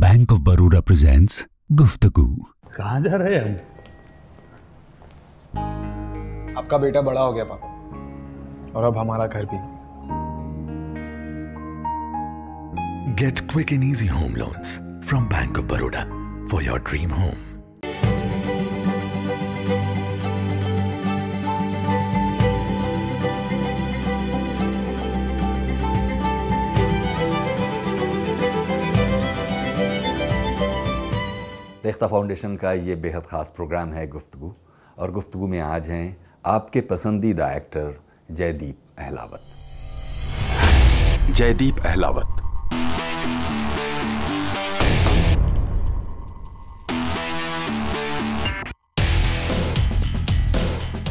Bank of Baroda presents गुफ्तगु कहा जा रहे हैं हम आपका बेटा बड़ा हो गया पापा और अब हमारा घर भी get quick and easy home loans from bank of Baroda for your dream home Rekhta foundation का ये बेहद ख़ास प्रोग्राम है गुफ्तु और गुफ्तु में आज हैं आपके पसंदीदा एक्टर जयदीप अहलावत जयदीप अहलावत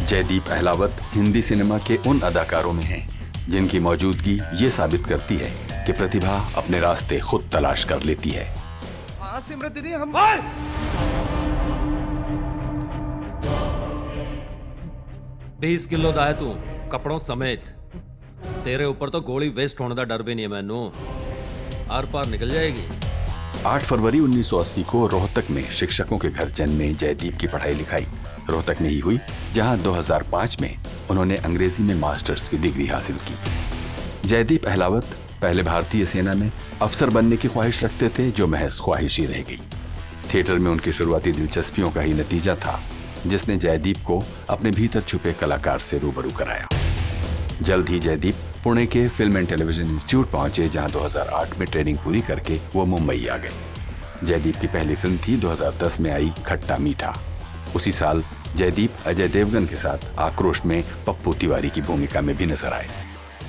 जयदीप अहलावत हिंदी सिनेमा के उन अदाकारों में हैं जिनकी मौजूदगी ये साबित करती है कि प्रतिभा अपने रास्ते खुद तलाश कर लेती है कहा से सिमरत दीदी हम बीस किलो दाए तू कपड़ों समेत तेरे ऊपर तो गोली वेस्ट होने का डर भी नहीं है मैनू आर पार निकल जाएगी 8 फरवरी 1980 को रोहतक में शिक्षकों के घर जन्मे जयदीप की पढ़ाई लिखाई रोहतक में ही हुई जहां 2005 में उन्होंने अंग्रेजी में मास्टर्स की डिग्री हासिल की जयदीप अहलावत पहले भारतीय सेना में अफसर बनने की ख्वाहिश रखते थे जो महज ख्वाहिश ही रह गई थिएटर में उनकी शुरुआती दिलचस्पियों का ही नतीजा था जिसने जयदीप को अपने भीतर छुपे कलाकार से रूबरू कराया जल्द ही जयदीप पुणे के फिल्म एंड टेलीविजन इंस्टीट्यूट पहुंचे जहां 2008 में ट्रेनिंग पूरी करके वो मुंबई आ गए जयदीप की पहली फिल्म थी 2010 में आई खट्टा मीठा उसी साल जयदीप अजय देवगन के साथ आक्रोश में पप्पू तिवारी की भूमिका में भी नजर आए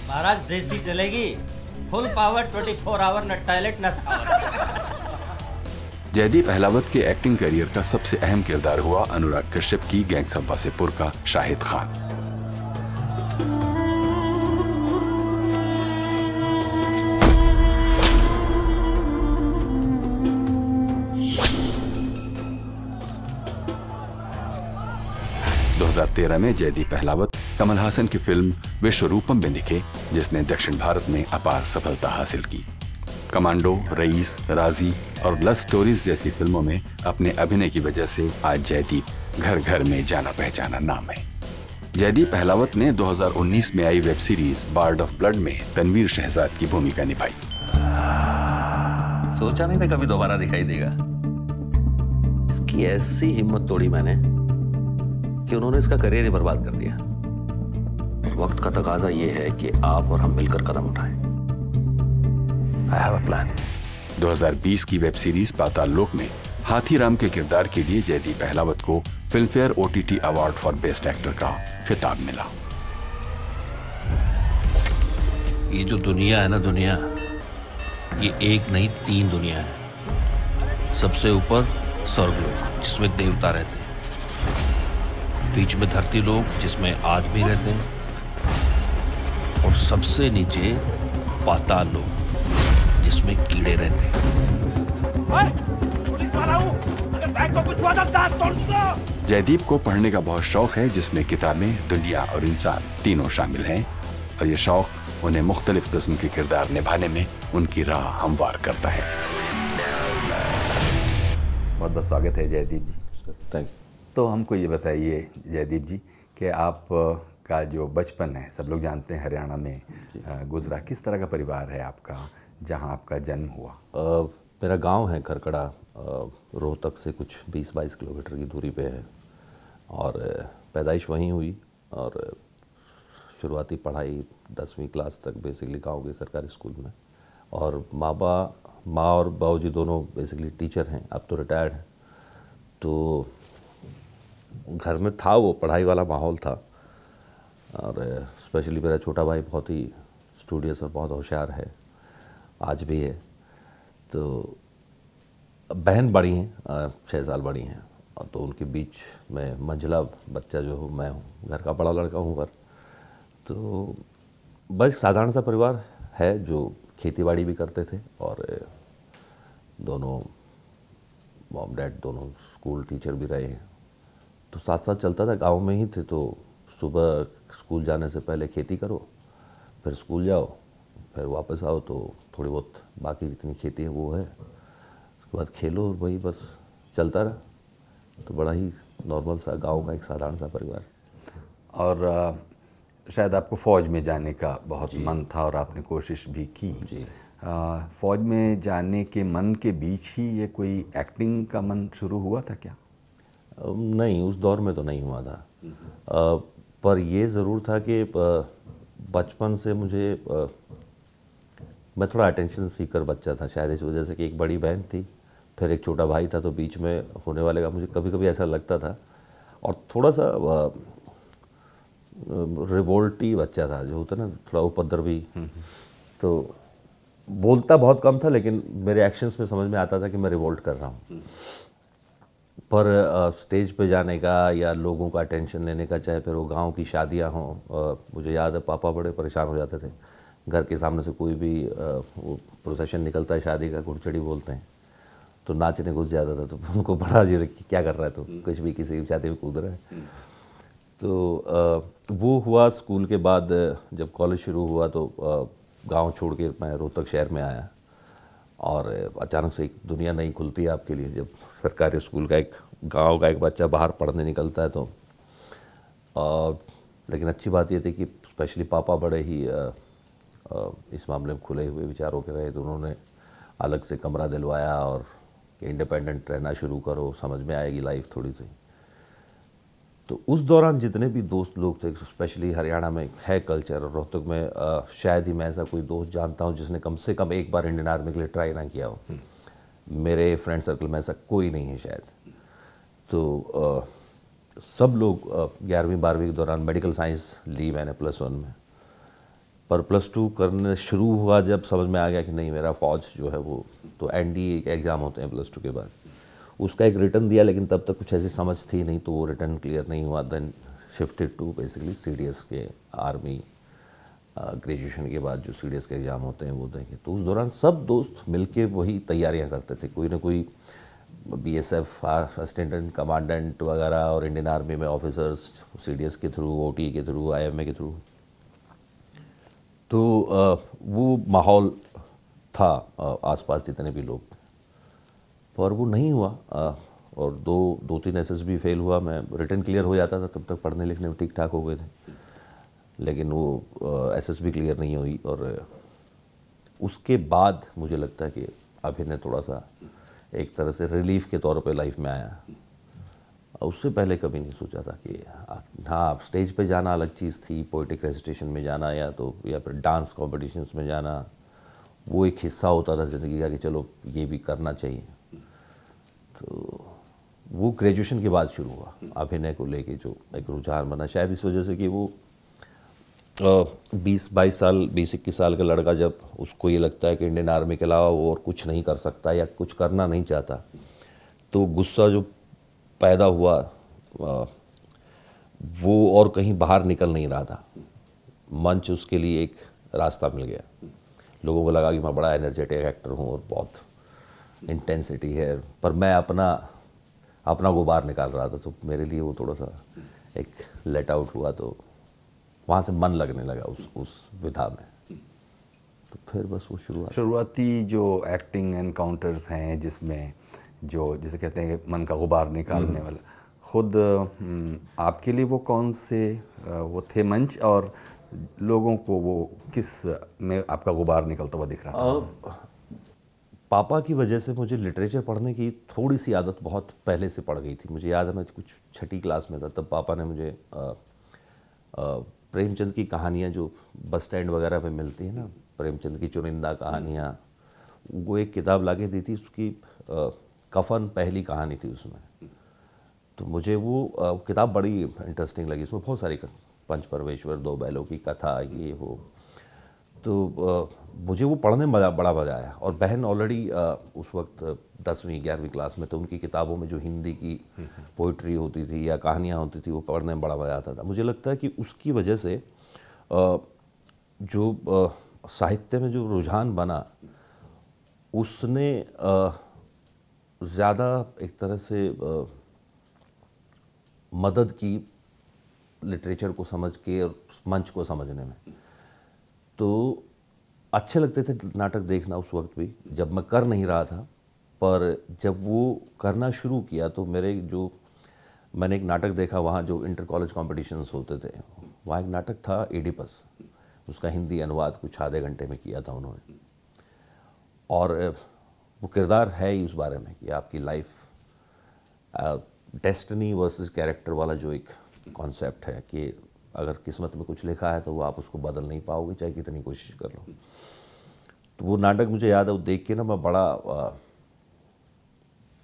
महाराज देसी चलेगी फुल पावर 24 आवर न टॉयलेट न जयदीप अहलावत के एक्टिंग करियर का सबसे अहम किरदार हुआ अनुराग कश्यप की गैंग सब्बासेपुर का शाहिद खान दो हजार तेरह में जयदीप अहलावत कमल हासन की फिल्म विश्वरूपम में लिखे जिसने दक्षिण भारत में अपार सफलता हासिल की कमांडो रईस राजी और लव स्टोरीज जैसी फिल्मों में अपने अभिनय की वजह से आज जयदीप घर घर में जाना पहचाना नाम है जयदीप पहलावत ने 2019 में आई web series Bard of Blood में तनवीर शहजाद की भूमिका निभाई सोचा नहीं था कभी दोबारा दिखाई देगा इसकी ऐसी हिम्मत तोड़ी मैंने कि उन्होंने इसका करियर ही बर्बाद कर दिया वक्त का तकाजा ये है कि आप और हम मिलकर कदम उठाएं। आई हैव अ प्लान 2020 की वेब सीरीज पाताल लोक में हाथी राम के किरदार के लिए जयदीप अहलावत को Filmfare T award for best actor का खिताब मिला ये जो दुनिया है ना दुनिया ये एक नहीं तीन दुनिया है सबसे ऊपर स्वर्ग लोग जिसमें देवता रहते हैं बीच में धरती लोग जिसमें आदमी रहते हैं और सबसे नीचे पाताल लोग जिसमें कीड़े रहते हैं जयदीप को पढ़ने का बहुत शौक है जिसमें किताबें दुनिया और इंसान तीनों शामिल हैं और ये शौक उन्हें मुख्तलिफ किस्म के किरदार निभाने में उनकी राह हमवार करता है बहुत बहुत स्वागत है जयदीप जी थैंक यू तो हमको ये बताइए जयदीप जी कि आप का जो बचपन है सब लोग जानते हैं हरियाणा में गुजरा किस तरह का परिवार है आपका जहाँ आपका जन्म हुआ आ, मेरा गांव है खरकड़ा रोहतक से कुछ 20-22 किलोमीटर की दूरी पे है और पैदाइश वहीं हुई और शुरुआती पढ़ाई दसवीं क्लास तक बेसिकली गांव के सरकारी स्कूल में और माँ बा माँ और बाबू जी दोनों बेसिकली टीचर हैं अब तो रिटायर्ड हैं तो घर में था वो पढ़ाई वाला माहौल था और स्पेशली मेरा छोटा भाई बहुत ही स्टूडियस और बहुत होशियार है आज भी है तो बहन बड़ी हैं छः साल बड़ी हैं और तो उनके बीच में मंझला बच्चा जो हूँ मैं हूँ घर का बड़ा लड़का हूँ पर तो बस साधारण सा परिवार है जो खेतीबाड़ी भी करते थे और दोनों मॉम डैड दोनों स्कूल टीचर भी रहे हैं तो साथ साथ चलता था गांव में ही थे तो सुबह स्कूल जाने से पहले खेती करो फिर स्कूल जाओ फिर वापस आओ तो थोड़ी बहुत बाकी जितनी खेती है वो है उसके बाद खेलो और वही बस चलता रहा तो बड़ा ही नॉर्मल सा गांव का एक साधारण सा परिवार और शायद आपको फ़ौज में जाने का बहुत मन था और आपने कोशिश भी की जी फ़ौज में जाने के मन के बीच ही ये कोई एक्टिंग का मन शुरू हुआ था क्या नहीं उस दौर में तो नहीं हुआ था हम्म। पर ये ज़रूर था कि बचपन से मुझे मैं थोड़ा अटेंशन सीकर बच्चा था शायद इस वजह से कि एक बड़ी बहन थी फिर एक छोटा भाई था तो बीच में होने वाले का मुझे कभी कभी ऐसा लगता था और थोड़ा सा रिवोल्टी बच्चा था जो होता ना थोड़ा उपद्रवी हम्म, हम्म। तो बोलता बहुत कम था लेकिन मेरे एक्शंस में समझ में आता था कि मैं रिवोल्ट कर रहा हूँ हम्म। पर स्टेज पे जाने का या लोगों का अटेंशन लेने का चाहे फिर वो गांव की शादियां हों मुझे याद है पापा बड़े परेशान हो जाते थे घर के सामने से कोई भी वो प्रोसेशन निकलता है शादी का घुड़चड़ी बोलते हैं तो नाचने घुस जाता था तो उनको बड़ा जी क्या कर रहा है तो कुछ भी किसी भी शादी में कूद रहा है हम्म। तो वो हुआ स्कूल के बाद जब कॉलेज शुरू हुआ तो गांव छोड़ के मैं रोहतक शहर में आया और अचानक से एक दुनिया नहीं खुलती है आपके लिए जब सरकारी स्कूल का एक गांव का एक बच्चा बाहर पढ़ने निकलता है तो और लेकिन अच्छी बात यह थी कि स्पेशली पापा बड़े ही आ, आ, इस मामले में खुले हुए विचारों के रहे तो उन्होंने अलग से कमरा दिलवाया और इंडिपेंडेंट रहना शुरू करो समझ में आएगी लाइफ थोड़ी सी तो उस दौरान जितने भी दोस्त लोग थे स्पेशली हरियाणा में है कल्चर और रोहतक में आ, शायद ही मैं ऐसा कोई दोस्त जानता हूँ जिसने कम से कम एक बार इंडियन आर्मी के लिए ट्राई ना किया हो हम्म। मेरे फ्रेंड सर्कल में ऐसा कोई नहीं है शायद तो आ, सब लोग ग्यारहवीं बारहवीं के दौरान मेडिकल साइंस ली मैंने प्लस वन में पर प्लस टू करने शुरू हुआ जब समझ में आ गया कि नहीं मेरा फ़ौज जो है वो तो एन एक एग्ज़ाम होते हैं प्लस टू के बाद उसका एक रिटर्न दिया लेकिन तब तक कुछ ऐसी समझ थी नहीं तो वो रिटर्न क्लियर नहीं हुआ then shifted to basically C K army graduation uh, के बाद जो सी के एग्ज़ाम होते हैं वो देंगे तो उस दौरान सब दोस्त मिल वही तैयारियाँ करते थे कोई ना कोई B S F assistant commandant वगैरह और इंडियन आर्मी में ऑफिसर्स सी के थ्रू ओ के थ्रू आई के थ्रू तो uh, वो माहौल था uh, आसपास जितने भी लोग और वो नहीं हुआ आ, और दो दो तीन एस भी फेल हुआ मैं रिटर्न क्लियर हो जाता था तब तक पढ़ने लिखने में ठीक ठाक हो गए थे लेकिन वो एस एस क्लियर नहीं हुई और उसके बाद मुझे लगता है कि अभिनय थोड़ा सा एक तरह से रिलीफ के तौर पे लाइफ में आया उससे पहले कभी नहीं सोचा था कि हाँ स्टेज पे जाना अलग चीज़ थी पोइटिक रेजिटेशन में जाना या तो या फिर डांस कॉम्पिटिशन्स में जाना वो एक हिस्सा होता था ज़िंदगी का कि चलो ये भी करना चाहिए तो वो ग्रेजुएशन के बाद शुरू हुआ अभिनय को लेके जो एक रुझान बना शायद इस वजह से कि वो बीस बाईस साल बीस इक्कीस साल का लड़का जब उसको ये लगता है कि इंडियन आर्मी के अलावा वो और कुछ नहीं कर सकता या कुछ करना नहीं चाहता तो गुस्सा जो पैदा हुआ आ, वो और कहीं बाहर निकल नहीं रहा था मंच उसके लिए एक रास्ता मिल गया लोगों को लगा कि मैं बड़ा एनर्जेटिक एक्टर हूँ और बहुत इंटेंसिटी है पर मैं अपना अपना गुबार निकाल रहा था तो मेरे लिए वो थोड़ा सा एक लेट आउट हुआ तो वहाँ से मन लगने लगा उस उस विधा में तो फिर बस वो शुरुआत शुरुआती जो एक्टिंग एनकाउंटर्स हैं जिसमें जो जिसे कहते हैं मन का गुबार निकालने हम्म। वाला खुद हम्म, आपके लिए वो कौन से वो थे मंच और लोगों को वो किस में आपका गुबार निकलता हुआ दिख रहा था पापा की वजह से मुझे लिटरेचर पढ़ने की थोड़ी सी आदत बहुत पहले से पड़ गई थी मुझे याद है मैं कुछ छठी क्लास में था तब पापा ने मुझे प्रेमचंद की कहानियाँ जो बस स्टैंड वगैरह पे मिलती हैं ना प्रेमचंद की चुनिंदा कहानियाँ वो एक किताब ला के दी थी उसकी आ, कफन पहली कहानी थी उसमें तो मुझे वो आ, किताब बड़ी इंटरेस्टिंग लगी उसमें बहुत सारी पंच परमेश्वर दो बैलों की कथा ये वो तो आ, मुझे वो पढ़ने में बड़ा मज़ा आया और बहन ऑलरेडी उस वक्त दसवीं ग्यारहवीं क्लास में तो उनकी किताबों में जो हिंदी की पोइट्री होती थी या कहानियाँ होती थी वो पढ़ने में बड़ा मज़ा आता था मुझे लगता है कि उसकी वजह से जो साहित्य में जो रुझान बना उसने ज़्यादा एक तरह से मदद की लिटरेचर को समझ के और मंच को समझने में तो अच्छे लगते थे नाटक देखना उस वक्त भी जब मैं कर नहीं रहा था पर जब वो करना शुरू किया तो मेरे जो मैंने एक नाटक देखा वहाँ जो इंटर कॉलेज कॉम्पिटिशन्स होते थे वहाँ एक नाटक था एडिपस उसका हिंदी अनुवाद कुछ आधे घंटे में किया था उन्होंने और वो किरदार है ही उस बारे में कि आपकी लाइफ डेस्टनी वर्सेस कैरेक्टर वाला जो एक कॉन्सेप्ट है कि अगर किस्मत में कुछ लिखा है तो वो आप उसको बदल नहीं पाओगे चाहे कितनी कोशिश कर लो तो वो नाटक मुझे याद है वो देख के ना मैं बड़ा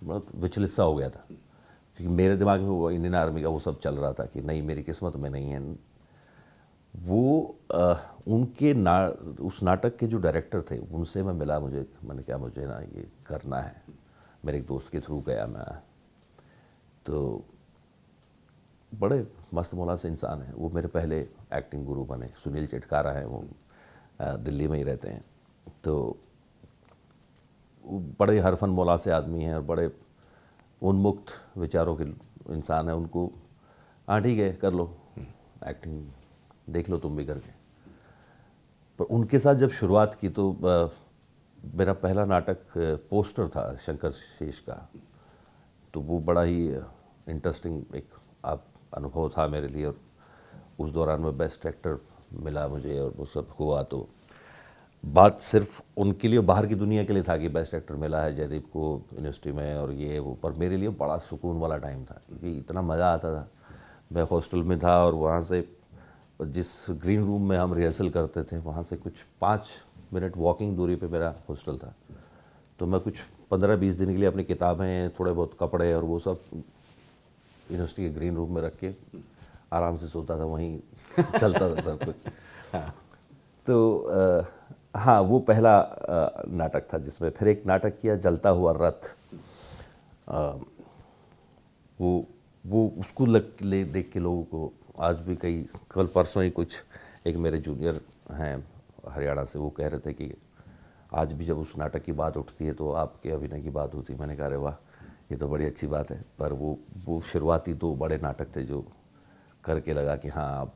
बहुत विचलित सा हो गया था क्योंकि मेरे दिमाग में वो इंडियन आर्मी का वो सब चल रहा था कि नहीं मेरी किस्मत में नहीं है वो आ, उनके ना उस नाटक के जो डायरेक्टर थे उनसे मैं मिला मुझे मैंने कहा मुझे ना ये करना है मेरे एक दोस्त के थ्रू गया मैं तो बड़े मस्त मौला से इंसान हैं वो मेरे पहले एक्टिंग गुरु बने सुनील चिटकारा हैं वो दिल्ली में ही रहते हैं तो बड़े हरफन मौला से आदमी हैं और बड़े उन्मुक्त विचारों के इंसान हैं उनको हाँ ठीक है कर लो एक्टिंग देख लो तुम भी करके पर उनके साथ जब शुरुआत की तो मेरा पहला नाटक पोस्टर था शंकर शेष का तो वो बड़ा ही इंटरेस्टिंग एक आप अनुभव था मेरे लिए और उस दौरान में बेस्ट एक्टर मिला मुझे और वो सब हुआ तो बात सिर्फ उनके लिए बाहर की दुनिया के लिए था कि बेस्ट एक्टर मिला है जयदीप को यूनिवर्सिटी में और ये वो पर मेरे लिए बड़ा सुकून वाला टाइम था क्योंकि इतना मज़ा आता था मैं हॉस्टल में था और वहाँ से जिस ग्रीन रूम में हम रिहर्सल करते थे वहाँ से कुछ पाँच मिनट वॉकिंग दूरी पर मेरा हॉस्टल था तो मैं कुछ पंद्रह बीस दिन के लिए अपनी किताबें थोड़े बहुत कपड़े और वो सब यूनिवर्सिटी के ग्रीन रूम में रख के आराम से सोता था वहीं चलता था सब कुछ हाँ। तो आ, हाँ वो पहला नाटक था जिसमें फिर एक नाटक किया जलता हुआ रथ वो वो उसको लग ले देख के लोगों को आज भी कई कल परसों ही कुछ एक मेरे जूनियर हैं हरियाणा से वो कह रहे थे कि आज भी जब उस नाटक की बात उठती है तो आपके अभिनय की बात होती है मैंने कहा अरे वाह ये तो बड़ी अच्छी बात है पर वो वो शुरुआती दो बड़े नाटक थे जो करके लगा कि हाँ आप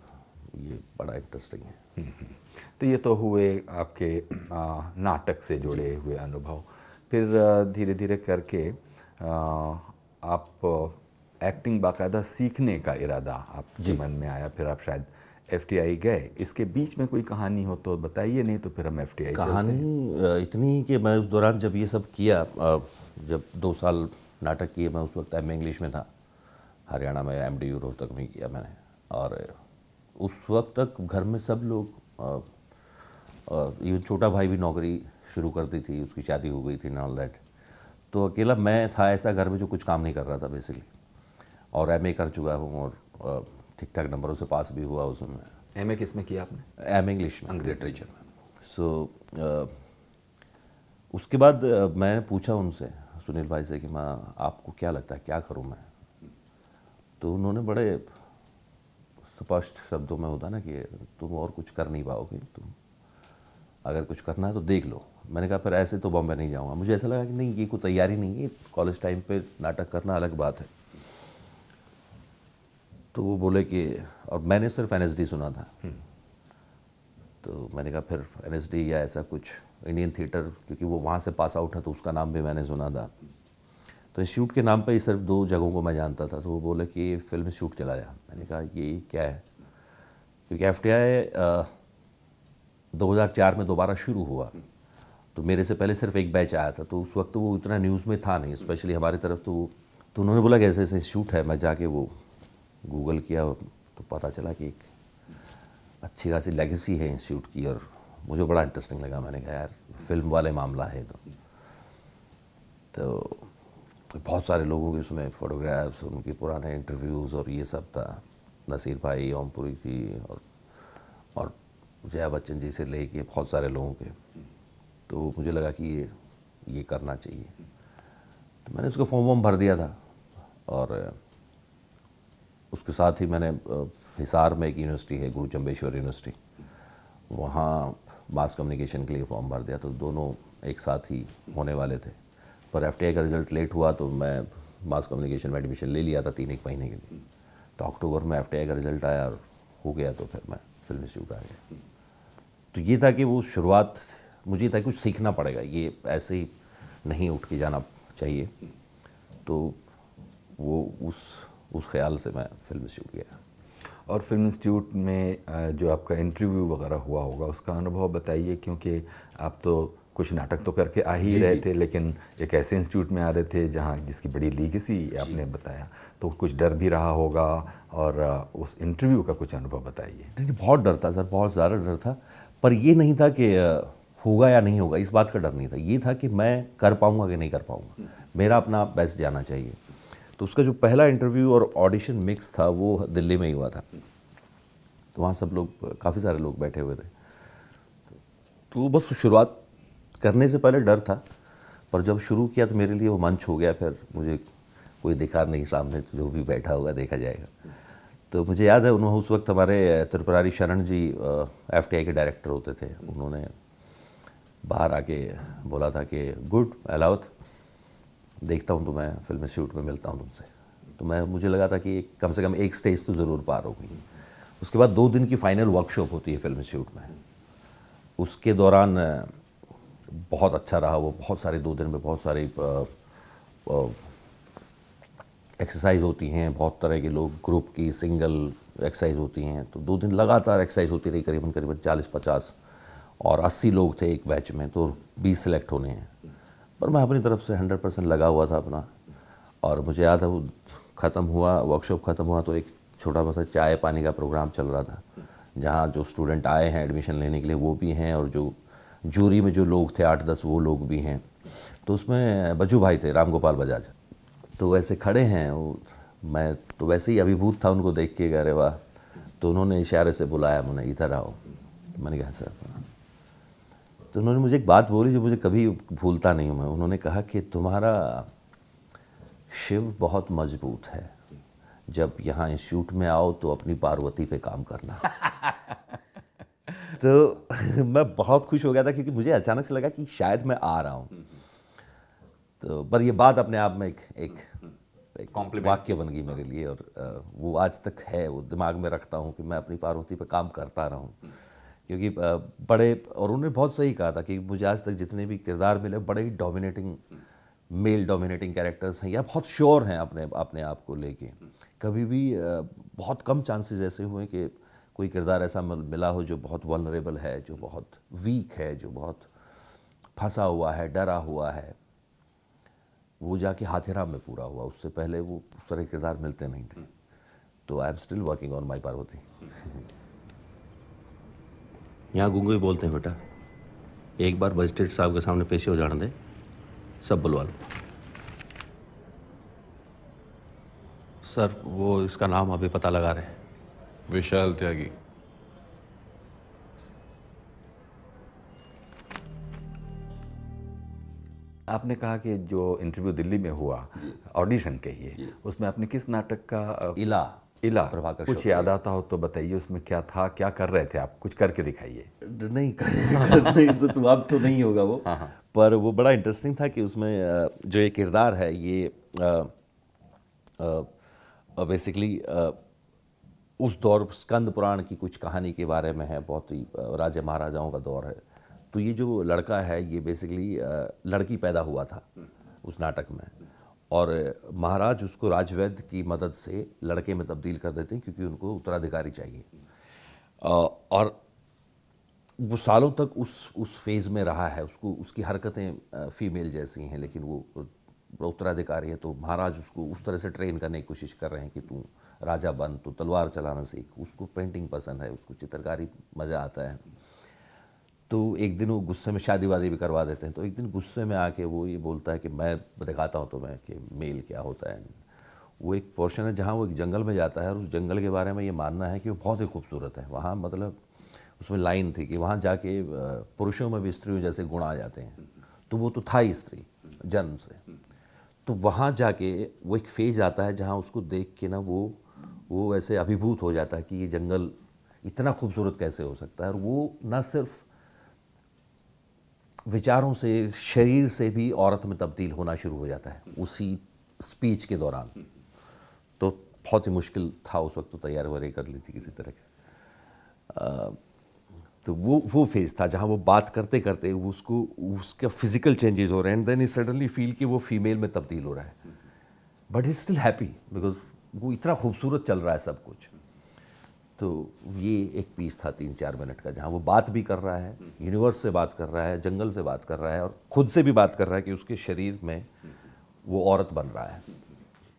ये बड़ा इंटरेस्टिंग है हम्म, हम्म। तो ये तो हुए आपके नाटक से जुड़े हुए अनुभव फिर धीरे धीरे करके आप एक्टिंग बाकायदा सीखने का इरादा आप जीवन में आया फिर आप शायद एफ गए इसके बीच में कोई कहानी हो तो बताइए नहीं तो फिर हम एफ कहानी इतनी कि मैं उस दौरान जब ये सब किया जब दो साल नाटक किए मैं उस वक्त एम इंग्लिश में था हरियाणा में एम डी रोहतक में किया मैंने और उस वक्त तक घर में सब लोग इवन छोटा भाई भी नौकरी शुरू करती थी उसकी शादी हो गई थी एंड ऑल दैट तो अकेला मैं था ऐसा घर में जो कुछ काम नहीं कर रहा था बेसिकली और एम कर चुका हूँ और ठीक ठाक नंबरों से पास भी हुआ उसमें एम ए किस में किया आपने एम इंग्लिश में लिटरेचर में सो so, उसके बाद मैंने पूछा उनसे सुनील भाई से कि माँ आपको क्या लगता है क्या करूँ मैं तो उन्होंने बड़े स्पष्ट शब्दों में होता ना कि तुम और कुछ कर नहीं पाओगे तुम अगर कुछ करना है तो देख लो मैंने कहा फिर ऐसे तो बॉम्बे नहीं जाऊँगा मुझे ऐसा लगा कि नहीं ये कोई तैयारी नहीं है कॉलेज टाइम पे नाटक करना अलग बात है तो वो बोले कि और मैंने सिर्फ एन सुना था हम्म। तो मैंने कहा फिर एन या ऐसा कुछ इंडियन थिएटर क्योंकि वो वहाँ से पास आउट है तो उसका नाम भी मैंने सुना था तो शूट के नाम पर ही सिर्फ दो जगहों को मैं जानता था तो वो बोला कि फिल्म शूट चला जा मैंने कहा ये क्या है क्योंकि एफ टी आई दो हज़ार चार में दोबारा शुरू हुआ तो मेरे से पहले सिर्फ एक बैच आया था तो उस वक्त तो वो इतना न्यूज़ में था नहीं स्पेशली हमारी तरफ तो तो उन्होंने बोला कि ऐसे ऐसे शूट है मैं जाके वो गूगल किया तो पता चला कि एक अच्छी खासी लेगेसी है इंस्टीट्यूट की और मुझे बड़ा इंटरेस्टिंग लगा मैंने कहा यार फिल्म वाले मामला है तो, तो तो बहुत सारे लोगों के उसमें फ़ोटोग्राफ्स उनके पुराने इंटरव्यूज़ और ये सब था नसीर भाई ओमपुरी जी और और जया बच्चन जी से ले के बहुत सारे लोगों के तो मुझे लगा कि ये ये करना चाहिए तो मैंने उसको फॉर्म वॉर्म भर दिया था और उसके साथ ही मैंने हिसार में एक यूनिवर्सिटी है गुरु चंबेश्वर यूनिवर्सिटी वहाँ मास कम्युनिकेशन के लिए फॉर्म भर दिया तो दोनों एक साथ ही होने वाले थे पर एफ का रिज़ल्ट लेट हुआ तो मैं मास कम्युनिकेशन में एडमिशन ले लिया था तीन एक महीने के लिए तो अक्टूबर में एफ का रिज़ल्ट आया और हो गया तो फिर मैं फिल्म इंस्टीट्यूट आ गया तो ये था कि वो शुरुआत मुझे था कुछ सीखना पड़ेगा ये ऐसे ही नहीं उठ के जाना चाहिए तो वो उस उस ख्याल से मैं फिल्म इंस्टीट्यूट गया और फिल्म इंस्टीट्यूट में जो आपका इंटरव्यू वगैरह हुआ होगा उसका अनुभव बताइए क्योंकि आप तो कुछ नाटक तो करके आ ही रहे थे लेकिन एक ऐसे इंस्टीट्यूट में आ रहे थे जहाँ जिसकी बड़ी लीगसी आपने बताया तो कुछ डर भी रहा होगा और उस इंटरव्यू का कुछ अनुभव बताइए देखिए बहुत डर था सर बहुत ज़्यादा डर था पर ये नहीं था कि होगा या नहीं होगा इस बात का डर नहीं था ये था कि मैं कर पाऊँगा कि नहीं कर पाऊँगा मेरा अपना बेस्ट जाना चाहिए तो उसका जो पहला इंटरव्यू और ऑडिशन मिक्स था वो दिल्ली में ही हुआ था तो वहाँ सब लोग काफ़ी सारे लोग बैठे हुए थे तो बस शुरुआत करने से पहले डर था पर जब शुरू किया तो मेरे लिए वो मंच हो गया फिर मुझे कोई दिखा नहीं सामने तो जो भी बैठा होगा देखा जाएगा तो मुझे याद है उन्होंने उस वक्त हमारे त्रिपुरारी शरण जी एफ के डायरेक्टर होते थे उन्होंने बाहर आके बोला था कि गुड अलाउत देखता हूँ तो मैं फिल्म इंस्टीट्यूट में मिलता हूँ तुमसे तो मैं मुझे लगा था कि कम से कम एक स्टेज तो ज़रूर पार होगी उसके बाद दो दिन की फाइनल वर्कशॉप होती है फिल्म इंस्टीट्यूट में उसके दौरान बहुत अच्छा रहा वो बहुत सारे दो दिन में बहुत सारे एक्सरसाइज होती हैं बहुत तरह के लोग ग्रुप की सिंगल एक्सरसाइज होती हैं तो दो दिन लगातार एक्सरसाइज होती रही करीबन करीबन चालीस पचास और अस्सी लोग थे एक बैच में तो बीस सेलेक्ट होने हैं पर मैं अपनी तरफ से हंड्रेड परसेंट लगा हुआ था अपना और मुझे याद है वो ख़त्म हुआ वर्कशॉप ख़त्म हुआ तो एक छोटा सा चाय पानी का प्रोग्राम चल रहा था जहाँ जो स्टूडेंट आए हैं एडमिशन लेने के लिए वो भी हैं और जो जूरी में जो लोग थे आठ दस वो लोग भी हैं तो उसमें बजू भाई थे राम गोपाल बजाज तो वैसे खड़े हैं वो मैं तो वैसे ही अभिभूत था उनको देख के अरे वाह तो उन्होंने इशारे से बुलाया मुझे इधर आओ तो मैंने कहा सर तो उन्होंने मुझे एक बात बोली जो मुझे कभी भूलता नहीं हूँ मैं उन्होंने कहा कि तुम्हारा शिव बहुत मजबूत है जब यहाँ इंस्टीट्यूट में आओ तो अपनी पार्वती पे काम करना तो मैं बहुत खुश हो गया था क्योंकि मुझे अचानक से लगा कि शायद मैं आ रहा हूँ तो पर ये बात अपने आप में एक एक, एक वाक्य बन गई मेरे लिए और वो आज तक है वो दिमाग में रखता हूँ कि मैं अपनी पार्वती पर काम करता रहूँ क्योंकि बड़े और उन्होंने बहुत सही कहा था कि मुझे आज तक जितने भी किरदार मिले बड़े ही डोमिनेटिंग मेल डोमिनेटिंग कैरेक्टर्स हैं या बहुत श्योर हैं अपने अपने आप को लेके कभी भी बहुत कम चांसेस ऐसे हुए कि कोई किरदार ऐसा मिला हो जो बहुत वनरेबल है जो बहुत वीक है जो बहुत फंसा हुआ है डरा हुआ है वो जाके हाथेरा में पूरा हुआ उससे पहले वो उस तरह किरदार मिलते नहीं थे तो I am still working on my Parvati यहाँ गुंगो ही बोलते हैं बेटा एक बार मजिस्ट्रेट साहब के सामने पेशे हो जाने दे सब बुलवा लो सर वो इसका नाम अभी पता लगा रहे हैं विशाल त्यागी आपने कहा कि जो इंटरव्यू दिल्ली में हुआ ऑडिशन के लिए उसमें आपने किस नाटक का इला इला प्रभाकर कुछ याद आता हो तो बताइए उसमें क्या था क्या कर रहे थे आप कुछ करके दिखाइए नहीं कर, नहीं तो अब तो नहीं होगा वो हाँ, हाँ। पर वो बड़ा इंटरेस्टिंग था कि उसमें जो ये किरदार है ये बेसिकली उस दौर स्कंद पुराण की कुछ कहानी के बारे में है बहुत ही राजा महाराजाओं का दौर है तो ये जो लड़का है ये बेसिकली लड़की पैदा हुआ था उस नाटक में और महाराज उसको राजवैद्य की मदद से लड़के में तब्दील कर देते हैं क्योंकि उनको उत्तराधिकारी चाहिए और वो सालों तक उस उस फेज़ में रहा है उसको उसकी हरकतें फ़ीमेल जैसी हैं लेकिन वो उत्तराधिकारी है तो महाराज उसको उस तरह से ट्रेन करने की कोशिश कर रहे हैं कि तू राजा बन तो तलवार चलाना सीख उसको पेंटिंग पसंद है उसको चित्रकारी मज़ा आता है तो एक दिन वो गुस्से में शादी वादी भी करवा देते हैं तो एक दिन गुस्से में आके वो ये बोलता है कि मैं दिखाता हूँ तुम्हें कि मेल क्या होता है वो एक पोर्शन है जहाँ वो एक जंगल में जाता है और उस जंगल के बारे में ये मानना है कि वो बहुत ही खूबसूरत है वहाँ मतलब उसमें लाइन थी कि वहाँ जाके पुरुषों में भी स्त्रियों जैसे गुण आ जाते हैं तो वो तो था ही स्त्री जन्म से तो वहाँ जाके वो एक फेज आता है जहाँ उसको देख के ना वो वो ऐसे अभिभूत हो जाता है कि ये जंगल इतना खूबसूरत कैसे हो सकता है और वो न सिर्फ विचारों से शरीर से भी औरत में तब्दील होना शुरू हो जाता है उसी स्पीच के दौरान तो बहुत ही मुश्किल था उस वक्त तो तैयार वैर कर ली थी किसी तरह के तो वो वो फेज़ था जहाँ वो बात करते करते वो उसको उसका फिजिकल चेंजेस हो रहे हैं एंड देन ही सडनली फील कि वो फीमेल में तब्दील हो रहा है but is still happy because वो इतना खूबसूरत चल रहा है सब कुछ तो ये एक पीस था तीन चार मिनट का जहाँ वो बात भी कर रहा है यूनिवर्स से बात कर रहा है जंगल से बात कर रहा है और ख़ुद से भी बात कर रहा है कि उसके शरीर में वो औरत बन रहा है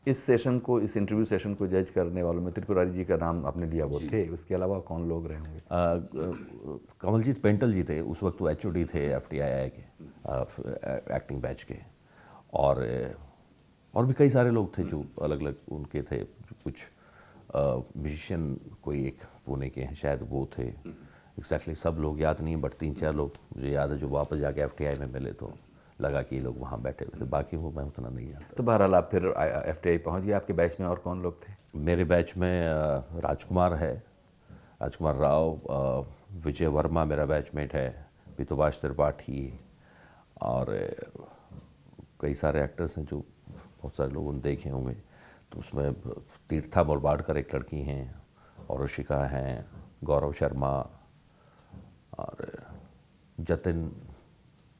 इस सेशन को इस इंटरव्यू सेशन को जज करने वालों में त्रिपुरारी जी का नाम आपने लिया वो थे उसके अलावा कौन लोग रहे होंगे कमलजीत पेंटल जी थे उस वक्त वो एच थे एफ के एक्टिंग बैच के और और भी कई सारे लोग थे हम्म। जो अलग अलग उनके थे कुछ म्यूजिशियन कोई एक पुणे के हैं शायद वो थे एग्जैक्टली हम्म। exactly, सब लोग याद नहीं बट तीन चार लोग मुझे याद है जो वापस जाके एफ में मिले तो लगा कि ये लोग वहाँ बैठे हुए थे हम्म। बाकी वो मैं उतना नहीं जानता तो बहरहाल आप फिर एफ टी आई पहुँच गए आपके बैच में और कौन लोग थे मेरे बैच में राजकुमार है राजकुमार राव विजय वर्मा मेरा बैचमेट है पितुभाष त्रिपाठी और कई सारे एक्टर्स हैं जो बहुत सारे लोगों ने देखे होंगे तो उसमें तीर्था मुरबाडकर एक लड़की हैं और शिका हैं गौरव शर्मा और जतिन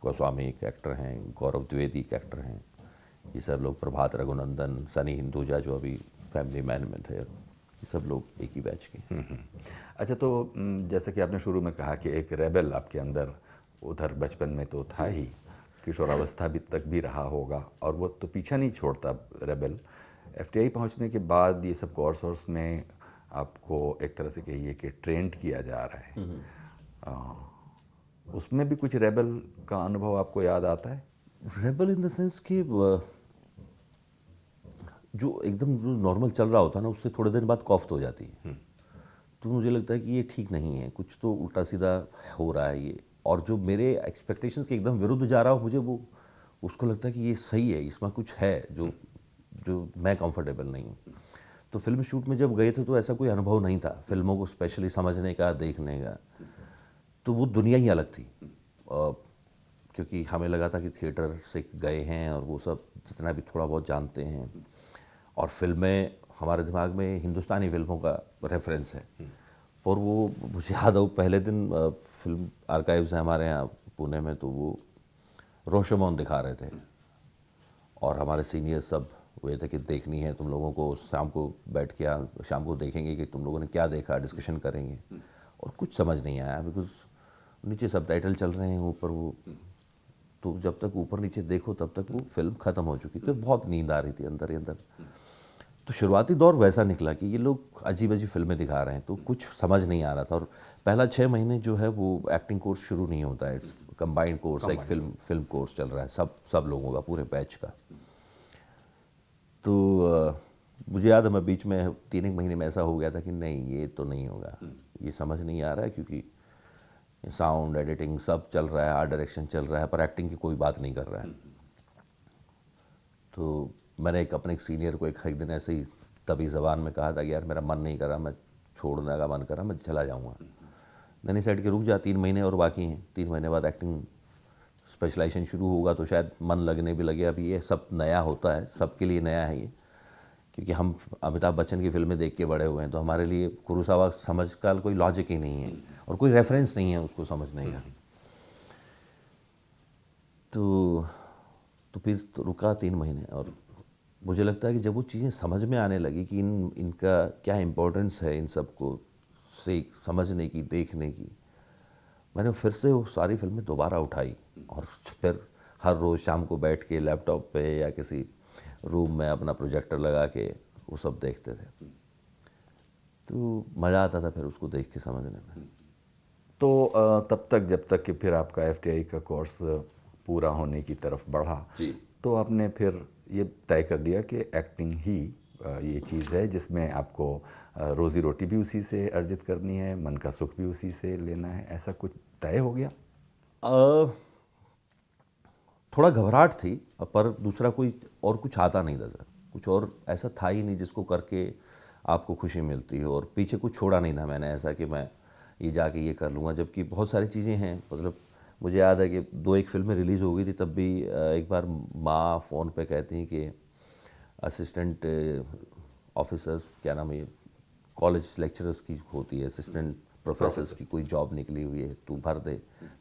गोस्वामी एक एक्टर हैं गौरव द्विवेदी एक एक्टर हैं ये सब लोग प्रभात रघुनंदन सनी हिंदुजा जो अभी फैमिली मैन में थे ये सब लोग एक ही बैच के हम्म, हम्म। अच्छा तो जैसा कि आपने शुरू में कहा कि एक रेबल आपके अंदर उधर बचपन में तो था ही किशोरावस्था भी तक भी रहा होगा और वो तो पीछा नहीं छोड़ता रेबल एफ पहुँचने के बाद ये सब कोर्स वर्स में आपको एक तरह से कहिए कि ट्रेंड किया जा रहा है हम्म। उसमें भी कुछ रेबल का अनुभव आपको याद आता है रेबल इन द सेंस कि जो एकदम नॉर्मल चल रहा होता है ना उससे थोड़े देर बाद कॉफ्त हो जाती है हम्म। तो मुझे लगता है कि ये ठीक नहीं है कुछ तो उल्टा सीधा हो रहा है ये और जो मेरे एक्सपेक्टेशंस के एकदम विरुद्ध जा रहा हो मुझे वो उसको लगता है कि ये सही है इसमें कुछ है जो जो मैं कंफर्टेबल नहीं हूँ तो फिल्म शूट में जब गए थे तो ऐसा कोई अनुभव नहीं था फिल्मों को स्पेशली समझने का देखने का तो वो दुनिया ही अलग थी क्योंकि हमें लगा था कि थिएटर से गए हैं और वो सब जितना भी थोड़ा बहुत जानते हैं और फिल्में हमारे दिमाग में हिंदुस्तानी फिल्मों का रेफरेंस है और वो मुझे याद हो पहले दिन फिल्म आर्काइव्स हैं हमारे यहाँ पुणे में तो वो रोशमोन दिखा रहे थे और हमारे सीनियर सब वे थे कि देखनी है तुम लोगों को शाम को बैठ के यहाँ शाम को देखेंगे कि तुम लोगों ने क्या देखा डिस्कशन करेंगे और कुछ समझ नहीं आया बिकॉज नीचे सब टाइटल चल रहे हैं ऊपर वो तो जब तक ऊपर नीचे देखो तब तक वो फिल्म ख़त्म हो चुकी तो बहुत नींद आ रही थी अंदर ही अंदर तो शुरुआती दौर वैसा निकला कि ये लोग अजीब अजीब फिल्में दिखा रहे हैं तो कुछ समझ नहीं आ रहा था और पहला छः महीने जो है वो एक्टिंग कोर्स शुरू नहीं होता है इट्स कंबाइंड कोर्स एक फिल्म फिल्म कोर्स चल रहा है सब सब लोगों का पूरे बैच का तो मुझे याद है मैं बीच में तीन एक महीने में ऐसा हो गया था कि नहीं ये तो नहीं होगा हम्म. ये समझ नहीं आ रहा है क्योंकि साउंड एडिटिंग सब चल रहा है आर्ट डायरेक्शन चल रहा है पर एक्टिंग की कोई बात नहीं कर रहा है हम्म. तो मैंने एक अपने एक सीनियर को एक एक दिन ऐसे ही तभी जबान में कहा था कि यार मेरा मन नहीं कर रहा मैं छोड़ने का मन कर रहा मैं चला जाऊँगा हम्म. नैनी साइड के रुक जा तीन महीने और बाकी हैं तीन महीने बाद एक्टिंग स्पेशलाइजेशन शुरू होगा तो शायद मन लगने भी लगे अभी ये सब नया होता है सबके लिए नया है ये क्योंकि हम अमिताभ बच्चन की फिल्में देख के बड़े हुए हैं तो हमारे लिए कुरुसावा समझ का कोई लॉजिक ही नहीं है और कोई रेफरेंस नहीं है उसको समझने का तो तो फिर तो रुका तीन महीने और मुझे लगता है कि जब वो चीज़ें समझ में आने लगी कि इन इनका क्या इम्पोर्टेंस है इन सबको सीख समझने की देखने की मैंने फिर से वो सारी फिल्में दोबारा उठाई और फिर हर रोज़ शाम को बैठ के लैपटॉप पे या किसी रूम में अपना प्रोजेक्टर लगा के वो सब देखते थे तो मज़ा आता था फिर उसको देख के समझने में तो तब तक जब तक कि फिर आपका एफ का कोर्स पूरा होने की तरफ बढ़ा तो आपने फिर ये तय कर लिया कि एक्टिंग ही ये चीज़ है जिसमें आपको रोज़ी रोटी भी उसी से अर्जित करनी है मन का सुख भी उसी से लेना है ऐसा कुछ तय हो गया आ, थोड़ा घबराहट थी पर दूसरा कोई और कुछ आता नहीं था सर कुछ और ऐसा था ही नहीं जिसको करके आपको खुशी मिलती हो और पीछे कुछ छोड़ा नहीं था मैंने ऐसा कि मैं ये जाके ये कर लूँगा जबकि बहुत सारी चीज़ें हैं मतलब मुझे याद है कि दो एक फिल्में रिलीज़ हो गई थी तब भी एक बार माँ फ़ोन पे कहती हैं कि असिस्टेंट ऑफिसर्स uh, क्या नाम है कॉलेज लेक्चरर्स की होती है असिस्टेंट प्रोफेसर्स की कोई जॉब निकली हुई है तू भर दे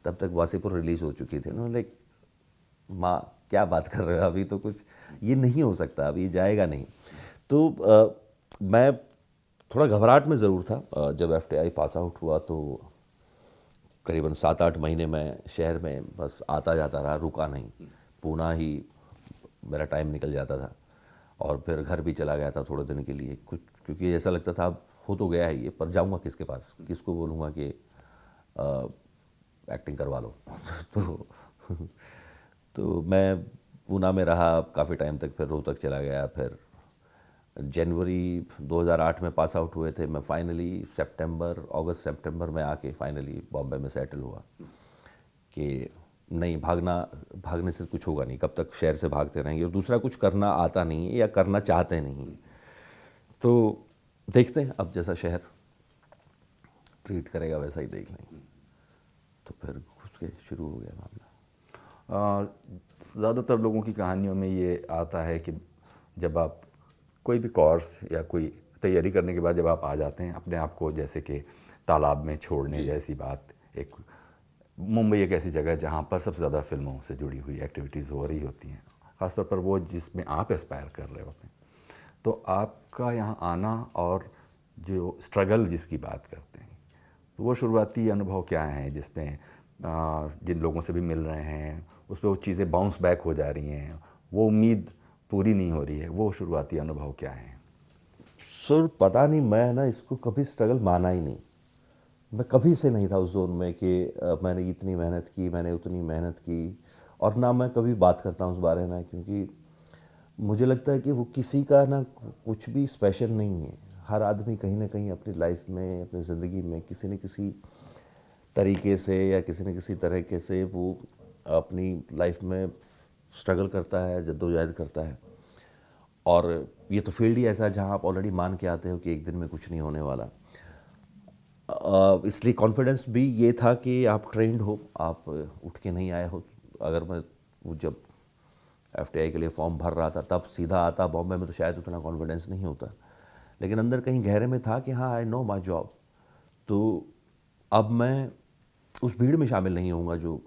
तब तक वासीपुर रिलीज हो चुकी थी ना लाइक माँ क्या बात कर रहे हो अभी तो कुछ ये नहीं हो सकता अभी जाएगा नहीं तो आ, मैं थोड़ा घबराहट में ज़रूर था जब F T I pass out हुआ तो करीबन सात आठ महीने मैं शहर में बस आता जाता रहा रुका नहीं पूना ही मेरा टाइम निकल जाता था और फिर घर भी चला गया था थोड़े दिन के लिए कुछ क्योंकि ऐसा लगता था अब हो तो गया है ये पर जाऊँगा किसके पास किसको बोलूँगा कि एक्टिंग करवा लो तो तो मैं पूना में रहा काफ़ी टाइम तक फिर रोहतक चला गया फिर जनवरी 2008 में पास आउट हुए थे मैं फाइनली सितंबर अगस्त सितंबर में आके फाइनली बॉम्बे में सेटल हुआ कि नहीं भागना भागने से कुछ होगा नहीं कब तक शहर से भागते रहेंगे और दूसरा कुछ करना आता नहीं है या करना चाहते नहीं तो देखते हैं अब जैसा शहर ट्रीट करेगा वैसा ही देख लेंगे तो फिर घुस के शुरू हो गया मामला ज़्यादातर लोगों की कहानियों में ये आता है कि जब आप कोई भी कोर्स या कोई तैयारी करने के बाद जब आप आ जाते हैं अपने आप को जैसे कि तालाब में छोड़ने जैसी बात एक मुंबई एक ऐसी जगह है जहाँ पर सबसे ज़्यादा फिल्मों से जुड़ी हुई एक्टिविटीज़ हो रही होती हैं ख़ासतौर पर वो जिसमें आप एस्पायर कर रहे होते हैं तो आपका यहाँ आना और जो स्ट्रगल जिसकी बात करते हैं तो वो शुरुआती अनुभव क्या हैं जिसमें जिन लोगों से भी मिल रहे हैं उस पर वो चीज़ें बाउंस बैक हो जा रही हैं वो उम्मीद पूरी नहीं हो रही है वो शुरुआती अनुभव क्या है सर पता नहीं मैं ना इसको कभी स्ट्रगल माना ही नहीं मैं कभी से नहीं था उस जोन में कि मैंने इतनी मेहनत की मैंने उतनी मेहनत की और ना मैं कभी बात करता हूँ उस बारे में क्योंकि मुझे लगता है कि वो किसी का ना कुछ भी स्पेशल नहीं है हर आदमी कहीं ना कहीं अपनी लाइफ में अपनी ज़िंदगी में किसी न किसी तरीके से या किसी न किसी तरीके से वो अपनी लाइफ में स्ट्रगल करता है जद्दोजहद करता है और ये तो फील्ड ही ऐसा है जहाँ आप ऑलरेडी मान के आते हो कि एक दिन में कुछ नहीं होने वाला इसलिए कॉन्फिडेंस भी ये था कि आप ट्रेंड हो आप उठ के नहीं आए हो अगर मैं जब एफ के लिए फॉर्म भर रहा था तब सीधा आता बॉम्बे में तो शायद उतना कॉन्फिडेंस नहीं होता लेकिन अंदर कहीं गहरे में था कि हाँ आई नो माई जॉब तो अब मैं उस भीड़ में शामिल नहीं होऊंगा जो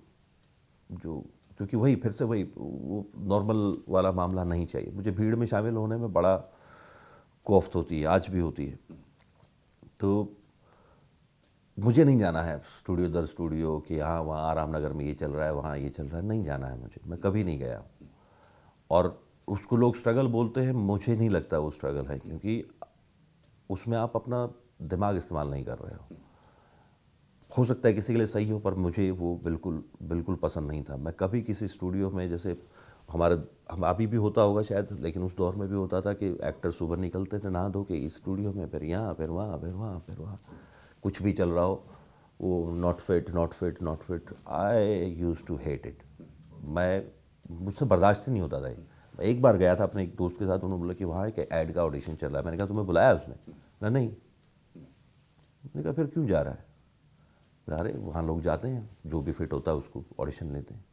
जो क्योंकि वही फिर से वही वो नॉर्मल वाला मामला नहीं चाहिए मुझे भीड़ में शामिल होने में बड़ा कोफ्त होती है आज भी होती है तो मुझे नहीं जाना है स्टूडियो दर स्टूडियो कि हाँ वहाँ आराम नगर में ये चल रहा है वहाँ ये चल रहा है नहीं जाना है मुझे मैं कभी नहीं गया और उसको लोग स्ट्रगल बोलते हैं मुझे नहीं लगता वो स्ट्रगल है क्योंकि उसमें आप अपना दिमाग इस्तेमाल नहीं कर रहे हो हो सकता है किसी के लिए सही हो पर मुझे वो बिल्कुल बिल्कुल पसंद नहीं था मैं कभी किसी स्टूडियो में जैसे हमारे हम अभी भी होता होगा शायद लेकिन उस दौर में भी होता था कि एक्टर सुबह निकलते थे नहा धो के इस स्टूडियो में फिर यहाँ फिर वहाँ फिर वहाँ फिर वहाँ कुछ भी चल रहा हो वो not fit not fit not fit I use to hate it मैं मुझसे बर्दाश्त नहीं होता था एक बार गया था अपने एक दोस्त के साथ उन्होंने बोला कि वहाँ एक ऐड का ऑडिशन चल रहा है मैंने कहा तुम्हें बुलाया उसने ना नहीं मैंने कहा फिर क्यों जा रहा है अरे वहाँ लोग जाते हैं जो भी फिट होता है उसको ऑडिशन लेते हैं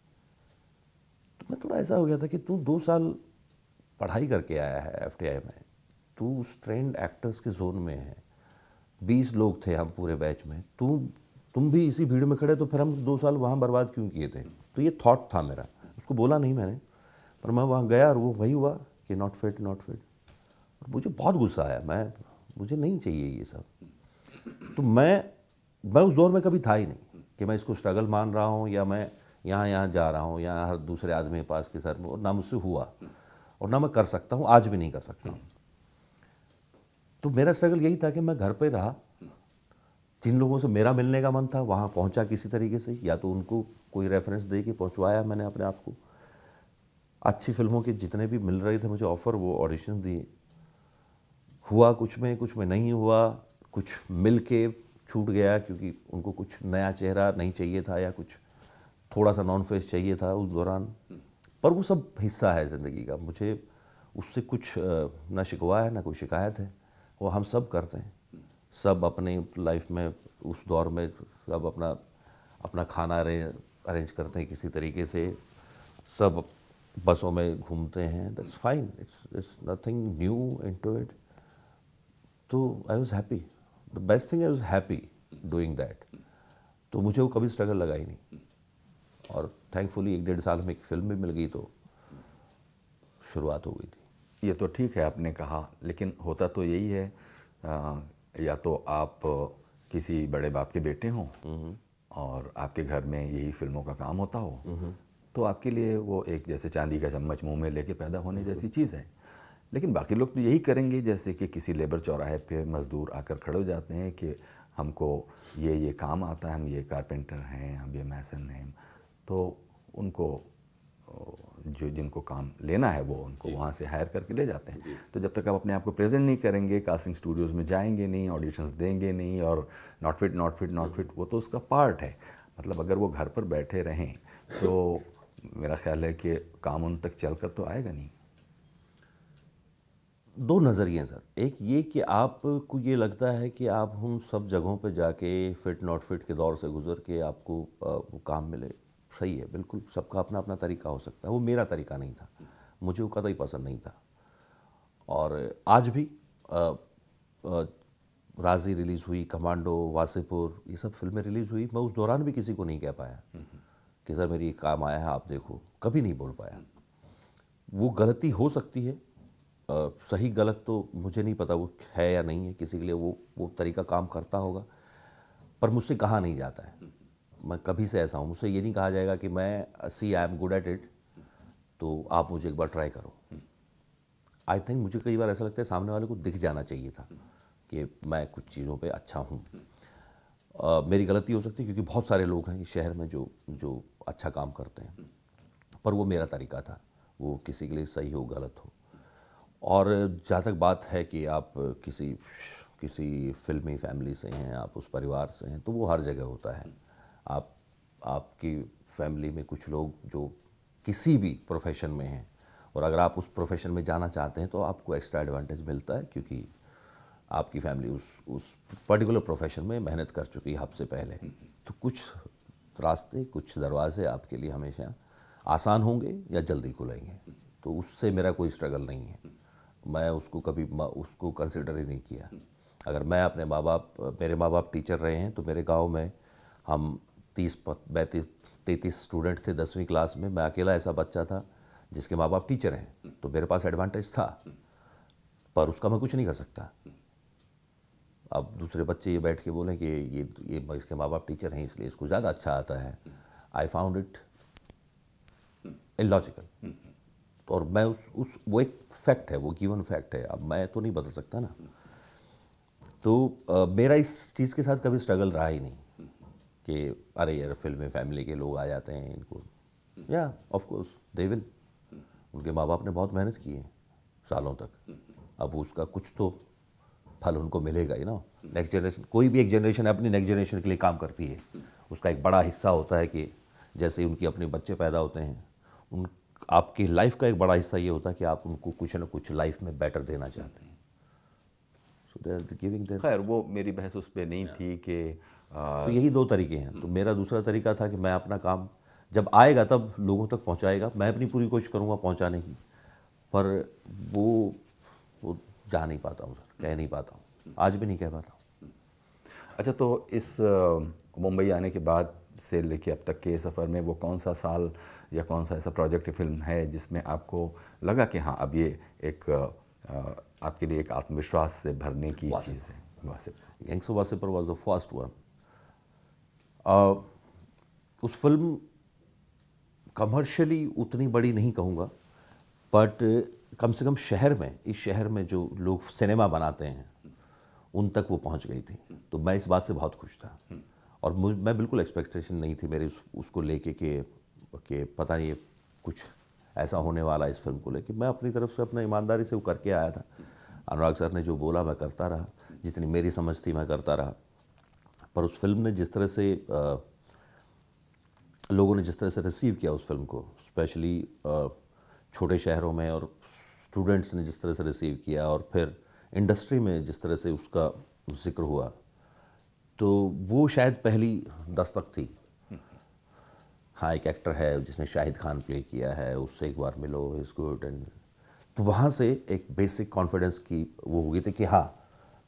तो मैं थोड़ा ऐसा हो गया था कि तू दो साल पढ़ाई करके आया है एफ में तू उस ट्रेंड एक्टर्स के जोन में है बीस लोग थे हम पूरे बैच में तू तुम भी इसी भीड़ में खड़े तो फिर हम दो साल वहाँ बर्बाद क्यों किए थे तो ये थाट था मेरा उसको बोला नहीं मैंने पर मैं वहाँ गया और वो वही हुआ कि नॉट फिट नॉट फिट मुझे बहुत गुस्सा आया मैं मुझे नहीं चाहिए ये सब तो मैं मैं उस दौर में कभी था ही नहीं कि मैं इसको स्ट्रगल मान रहा हूँ या मैं यहाँ यहाँ जा रहा हूँ या हर दूसरे आदमी के पास के सर में और ना मुझसे हुआ और ना मैं कर सकता हूँ आज भी नहीं कर सकता हूँ तो मेरा स्ट्रगल यही था कि मैं घर पे रहा जिन लोगों से मेरा मिलने का मन था वहाँ पहुँचा किसी तरीके से या तो उनको कोई रेफरेंस दे के पहुँचवाया मैंने अपने आप को अच्छी फिल्मों के जितने भी मिल रहे थे मुझे ऑफ़र वो ऑडिशन दिए हुआ कुछ में कुछ में नहीं हुआ कुछ मिल के छूट गया क्योंकि उनको कुछ नया चेहरा नहीं चाहिए था या कुछ थोड़ा सा नॉन फेस चाहिए था उस दौरान पर वो सब हिस्सा है ज़िंदगी का मुझे उससे कुछ ना शिकवा है ना कोई शिकायत है वो हम सब करते हैं सब अपने लाइफ में उस दौर में सब अपना अपना खाना अरेंज करते हैं किसी तरीके से सब बसों में घूमते हैं that's fine it's it's nothing new in to it तो I was happy the best thing I was happy doing that तो मुझे वो कभी स्ट्रगल लगा ही नहीं और थैंकफुली एक डेढ़ साल में एक फिल्म भी मिल गई तो शुरुआत हो गई थी ये तो ठीक है आपने कहा लेकिन होता तो यही है आ, या तो आप किसी बड़े बाप के बेटे हों हम्म। और आपके घर में यही फिल्मों का काम होता हो हम्म। तो आपके लिए वो एक जैसे चांदी का चम्मच मुंह में लेके पैदा होने जैसी चीज़ है लेकिन बाकी लोग तो यही करेंगे जैसे कि किसी लेबर चौराहे पे मज़दूर आकर खड़े हो जाते हैं कि हमको ये ये काम आता है हम ये कारपेंटर हैं हम ये मैसन हैं तो उनको जो जिनको काम लेना है वो उनको वहाँ से हायर करके ले जाते हैं तो जब तक आप अपने आप को प्रेजेंट नहीं करेंगे कास्टिंग स्टूडियोज़ में जाएंगे नहीं ऑडिशंस देंगे नहीं और not fit not fit not fit वो तो उसका पार्ट है मतलब अगर वो घर पर बैठे रहें तो मेरा ख्याल है कि काम उन तक चल कर तो आएगा नहीं दो नज़रिए सर एक ये कि आपको ये लगता है कि आप हम सब जगहों पे जाके फिट नॉट फिट के दौर से गुजर के आपको आ, काम मिले सही है बिल्कुल सबका अपना अपना तरीका हो सकता है वो मेरा तरीका नहीं था मुझे वो कतई पसंद नहीं था और आज भी आ, आ, राजी रिलीज़ हुई कमांडो वासेपुर ये सब फिल्में रिलीज़ हुई मैं उस दौरान भी किसी को नहीं कह पाया कि सर मेरी काम आया है आप देखो कभी नहीं बोल पाया वो गलती हो सकती है आ, सही गलत तो मुझे नहीं पता वो है या नहीं है किसी के लिए वो वो तरीका काम करता होगा पर मुझसे कहा नहीं जाता है मैं कभी से ऐसा हूँ मुझसे ये नहीं कहा जाएगा कि मैं see I am good at it तो आप मुझे एक बार ट्राई करो आई थिंक मुझे कई बार ऐसा लगता है सामने वाले को दिख जाना चाहिए था कि मैं कुछ चीज़ों पे अच्छा हूँ uh, मेरी गलती हो सकती है क्योंकि बहुत सारे लोग हैं इस शहर में जो जो अच्छा काम करते हैं पर वो मेरा तरीका था वो किसी के लिए सही हो गलत हो और जहाँ तक बात है कि आप किसी किसी फिल्मी फैमिली से हैं आप उस परिवार से हैं तो वो हर जगह होता है आप आपकी फैमिली में कुछ लोग जो किसी भी प्रोफेशन में हैं और अगर आप उस प्रोफेशन में जाना चाहते हैं तो आपको एक्स्ट्रा एडवांटेज मिलता है क्योंकि आपकी फैमिली उस उस पर्टिकुलर प्रोफेशन में मेहनत कर चुकी है आपसे पहले तो कुछ रास्ते कुछ दरवाजे आपके लिए हमेशा आसान होंगे या जल्दी खुलेंगे तो उससे मेरा कोई स्ट्रगल नहीं है मैं उसको कभी उसको कंसिडर ही नहीं किया अगर मैं अपने माँ बाप मेरे माँ बाप टीचर रहे हैं तो मेरे गाँव में हम तीस पैंतीस तैंतीस स्टूडेंट थे दसवीं क्लास में मैं अकेला ऐसा बच्चा था जिसके माँ बाप टीचर हैं तो मेरे पास एडवांटेज था पर उसका मैं कुछ नहीं कर सकता अब दूसरे बच्चे ये बैठ के बोलें कि ये ये इसके माँ बाप टीचर हैं इसलिए इसको ज़्यादा अच्छा आता है आई फाउंड इट इलॉजिकल और मैं उस उस वो एक फैक्ट है वो गिवन फैक्ट है अब मैं तो नहीं बदल सकता ना तो आ, मेरा इस चीज़ के साथ कभी स्ट्रगल रहा ही नहीं कि अरे यार फिल्म फैमिली के लोग आ जाते हैं इनको या ऑफ कोर्स दे विल उनके माँ बाप ने बहुत मेहनत की है सालों तक अब उसका कुछ तो फल उनको मिलेगा ही ना नेक्स्ट जनरेशन कोई भी एक जनरेशन अपनी नेक्स्ट जनरेशन के लिए काम करती है उसका एक बड़ा हिस्सा होता है कि जैसे उनके अपने बच्चे पैदा होते हैं उन आपकी लाइफ का एक बड़ा हिस्सा ये होता है कि आप उनको कुछ ना कुछ लाइफ में बेटर देना चाहते हैं सो दे आर गिविंग खैर वो मेरी बहस उस पर नहीं थी कि हाँ। तो यही दो तरीके हैं तो मेरा दूसरा तरीका था कि मैं अपना काम जब आएगा तब लोगों तक पहुंचाएगा मैं अपनी पूरी कोशिश करूंगा पहुंचाने की पर वो वो जा नहीं पाता हूँ सर कह नहीं पाता हूँ आज भी नहीं कह पाता हूँ अच्छा तो इस मुंबई आने के बाद से लेके अब तक के सफ़र में वो कौन सा साल या कौन सा ऐसा प्रोजेक्ट फिल्म है जिसमें आपको लगा कि हाँ अब ये एक आपके लिए एक आत्मविश्वास से भरने की चीज़ है वासिफ यंग्सो वासिपर वॉज द फर्स्ट वन आ, उस फिल्म कमर्शियली उतनी बड़ी नहीं कहूँगा बट कम से कम शहर में इस शहर में जो लोग सिनेमा बनाते हैं उन तक वो पहुंच गई थी तो मैं इस बात से बहुत खुश था और मुझ मैं बिल्कुल एक्सपेक्टेशन नहीं थी मेरे उस, उसको लेके के के पता नहीं कुछ ऐसा होने वाला इस फिल्म को लेके मैं अपनी तरफ से अपना ईमानदारी से वो करके आया था अनुराग सर ने जो बोला मैं करता रहा जितनी मेरी समझ थी मैं करता रहा पर उस फिल्म ने जिस तरह से आ, लोगों ने जिस तरह से रिसीव किया उस फिल्म को स्पेशली छोटे शहरों में और स्टूडेंट्स ने जिस तरह से रिसीव किया और फिर इंडस्ट्री में जिस तरह से उसका जिक्र हुआ तो वो शायद पहली दस्तक थी हाँ एक एक्टर है जिसने शाहिद खान प्ले किया है उससे एक बार मिलो इज़ गुड एंड तो वहाँ से एक बेसिक कॉन्फिडेंस की वो हो गई थी कि हाँ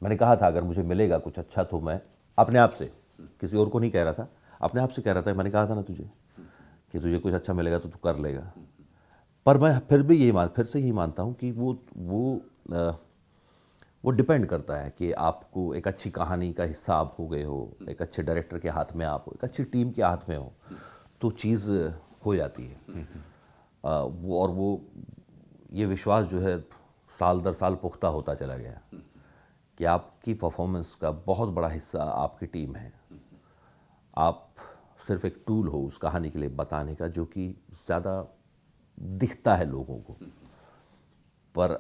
मैंने कहा था अगर मुझे मिलेगा कुछ अच्छा तो मैं अपने आप से किसी और को नहीं कह रहा था अपने आप से कह रहा था मैंने कहा था ना तुझे कि तुझे कुछ अच्छा मिलेगा तो तू कर लेगा पर मैं फिर भी यही मान फिर से यही मानता हूँ कि वो वो आ, वो डिपेंड करता है कि आपको एक अच्छी कहानी का हिस्सा आप हो गए हो एक अच्छे डायरेक्टर के हाथ में आप हो एक अच्छी टीम के हाथ में हो तो चीज़ हो जाती है आ, वो और वो ये विश्वास जो है साल दर साल पुख्ता होता चला गया कि आपकी परफॉर्मेंस का बहुत बड़ा हिस्सा आपकी टीम है आप सिर्फ एक टूल हो उस कहानी के लिए बताने का जो कि ज़्यादा दिखता है लोगों को पर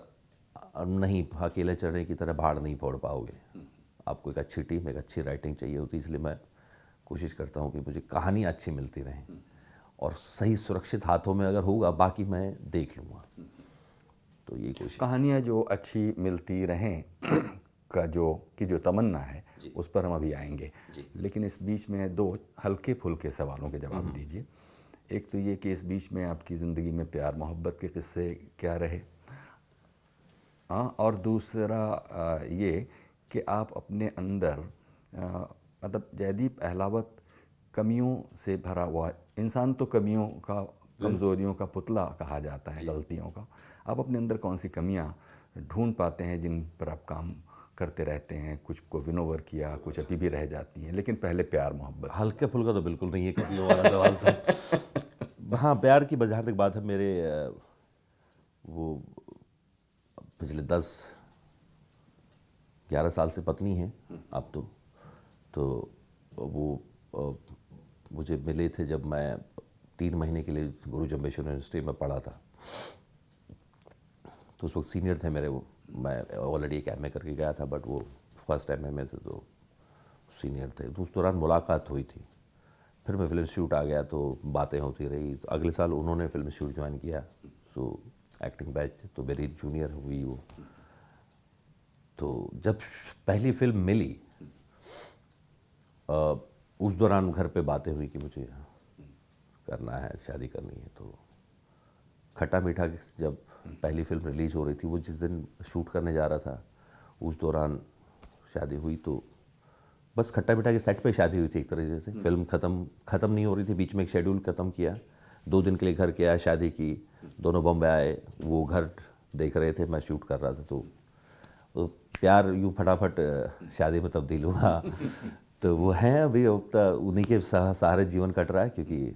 नहीं अकेले चढ़ने की तरह भाड़ नहीं फोड़ पाओगे आपको एक अच्छी टीम एक अच्छी राइटिंग चाहिए होती इसलिए मैं कोशिश करता हूँ कि मुझे कहानियाँ अच्छी मिलती रहें और सही सुरक्षित हाथों में अगर होगा बाकी मैं देख लूँगा तो ये कोशिश कहानियाँ जो अच्छी मिलती रहें का जो की जो तमन्ना है उस पर हम अभी आएंगे लेकिन इस बीच में दो हल्के फुल्के सवालों के जवाब हम्म। दीजिए एक तो ये कि इस बीच में आपकी ज़िंदगी में प्यार मोहब्बत के किस्से क्या रहे हाँ और दूसरा ये कि आप अपने अंदर मतलब जयदीप अहलावत कमियों से भरा हुआ इंसान तो कमियों का हम्म। कमज़ोरियों का पुतला कहा जाता है गलतियों का आप अपने अंदर कौन सी कमियाँ ढूंढ पाते हैं जिन पर आप काम करते रहते हैं कुछ को विन ओवर किया कुछ अभी भी रह जाती हैं लेकिन पहले प्यार मोहब्बत हल्के फुल्का तो बिल्कुल नहीं है क्योंकि वाला सवाल था तो। हाँ प्यार की जहाँ तक बात है मेरे वो पिछले दस ग्यारह साल से पत्नी है अब तो तो वो मुझे मिले थे जब मैं तीन महीने के लिए गुरु जम्बेश्वर यूनिवर्सिटी में पढ़ा था तो उस वक्त सीनियर थे मेरे वो मैं ऑलरेडी एक एम करके गया था बट वो फर्स्ट एम ए में थे तो सीनियर थे तो उस दौरान मुलाकात हुई थी फिर मैं फिल्म शूट आ गया तो बातें होती रही तो अगले साल उन्होंने फिल्म शूट ज्वाइन किया सो एक्टिंग बैच तो मेरी जूनियर हुई वो तो जब पहली फिल्म मिली आ, उस दौरान घर पे बातें हुई कि मुझे करना है शादी करनी है तो खट्टा मीठा जब पहली फिल्म रिलीज़ हो रही थी वो जिस दिन शूट करने जा रहा था उस दौरान शादी हुई तो बस खट्टा बिठा के सेट पे शादी हुई थी एक तरह से हम्म। फिल्म ख़त्म ख़त्म नहीं हो रही थी बीच में एक शेड्यूल ख़त्म किया दो दिन के लिए घर आया शादी की दोनों बम्बे आए वो घर देख रहे थे मैं शूट कर रहा था तो, तो प्यार यूँ फटाफट शादी में तब्दील हुआ तो वो हैं अभी तो उन्हीं के सहारे जीवन कट रहा है क्योंकि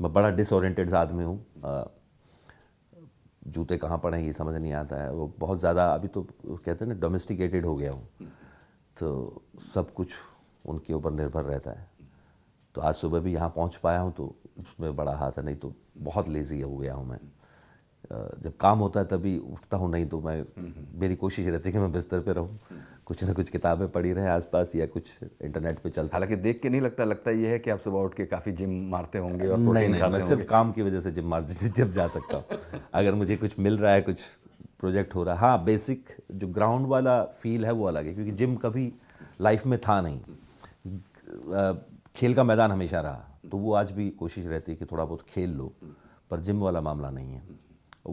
मैं बड़ा डिसोरेंटेड आदमी हूँ जूते कहाँ पड़े हैं ये समझ नहीं आता है वो बहुत ज़्यादा अभी तो कहते हैं ना डोमेस्टिकेटेड हो गया हूँ तो सब कुछ उनके ऊपर निर्भर रहता है तो आज सुबह भी यहाँ पहुँच पाया हूँ तो उसमें बड़ा हाथ है नहीं तो बहुत लेज़ी हो गया हूँ मैं जब काम होता है तभी उठता हूँ नहीं तो मैं मेरी कोशिश रहती है कि मैं बिस्तर पे रहूँ कुछ ना कुछ किताबें पढ़ी रहे आसपास या कुछ इंटरनेट पे चलता हालांकि देख के नहीं लगता लगता ये है कि आप सुबह उठ के काफ़ी जिम मारते होंगे और नहीं नहीं मैं सिर्फ काम की वजह से जिम मार जब जा सकता हूँ अगर मुझे कुछ मिल रहा है कुछ प्रोजेक्ट हो रहा है हाँ बेसिक जो ग्राउंड वाला फील है वो अलग है क्योंकि जिम कभी लाइफ में था नहीं खेल का मैदान हमेशा रहा तो वो आज भी कोशिश रहती है कि थोड़ा बहुत खेल लो पर जिम वाला मामला नहीं है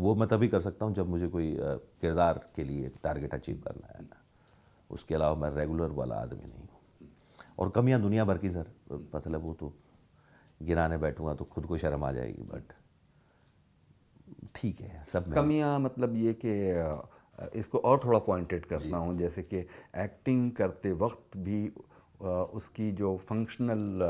वो मैं तभी कर सकता हूँ जब मुझे कोई किरदार के लिए टारगेट अचीव करना है ना उसके अलावा मैं रेगुलर वाला आदमी नहीं हूँ और कमियाँ दुनिया भर की सर मतलब वो तो गिराने बैठूंगा तो खुद को शर्म आ जाएगी बट ठीक है सब कमियाँ मतलब ये कि इसको और थोड़ा पॉइंटेड करता हूँ जैसे कि एक्टिंग करते वक्त भी उसकी जो फंक्शनल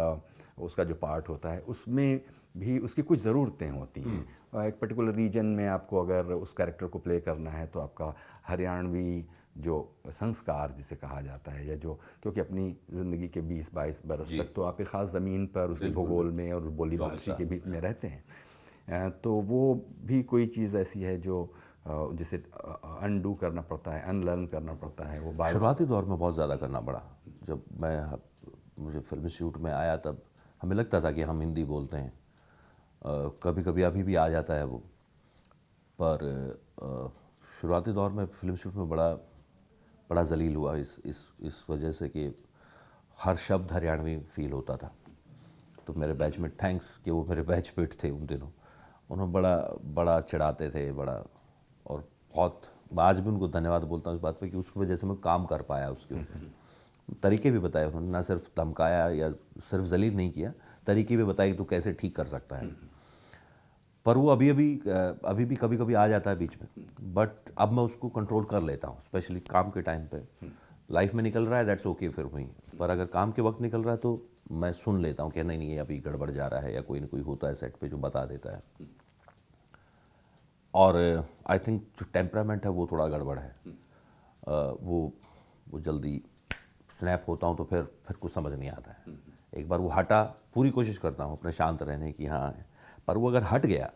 उसका जो पार्ट होता है उसमें भी उसकी कुछ ज़रूरतें होती हैं एक पर्टिकुलर रीजन में आपको अगर उस कैरेक्टर को प्ले करना है तो आपका हरियाणवी जो संस्कार जिसे कहा जाता है या जो क्योंकि अपनी ज़िंदगी के 20-22 बरस तक तो आप एक ख़ास ज़मीन पर उसके भूगोल में और बोली भाषी के बीच में रहते हैं तो वो भी कोई चीज़ ऐसी है जो जिसे अनडू करना पड़ता है अनलर्न करना पड़ता है वो शुरुआती दौर में बहुत ज़्यादा करना पड़ा जब मैं मुझे फिल्म शूट में आया तब हमें लगता था कि हम हिंदी बोलते हैं कभी कभी अभी भी आ जाता है वो पर शुरुआती दौर में फिल्म शूट में बड़ा बड़ा जलील हुआ इस इस इस वजह से कि हर शब्द हरियाणवी फील होता था तो मेरे बैचमेट थैंक्स कि वो मेरे बैचमेट थे उन दिनों उन्होंने बड़ा बड़ा चढ़ाते थे बड़ा और बहुत आज भी उनको धन्यवाद बोलता हूँ इस बात पे कि उसकी वजह से मैं काम कर पाया उसके ऊपर तरीके भी बताए उन्होंने ना सिर्फ धमकाया या सिर्फ जलील नहीं किया तरीके भी बताए कि तू कैसे ठीक कर सकता है हम्म, हम्म। पर वो अभी अभी अभी भी कभी कभी आ जाता है बीच में बट अब मैं उसको कंट्रोल कर लेता हूँ स्पेशली काम के टाइम पे लाइफ हम्म। में निकल रहा है दैट्स ओके फिर वहीं पर अगर काम के वक्त निकल रहा है तो मैं सुन लेता हूँ कि नहीं नहीं अभी गड़बड़ जा रहा है या कोई ना कोई होता है सेट पे जो बता देता है और आई थिंक जो टेम्परामेंट है वो थोड़ा गड़बड़ है हम्म। वो वो जल्दी स्नैप होता हूँ तो फिर फिर कुछ समझ नहीं आता है हम्म। एक बार वो हटा पूरी कोशिश करता हूँ अपने शांत रहने की हाँ पर वो अगर हट गया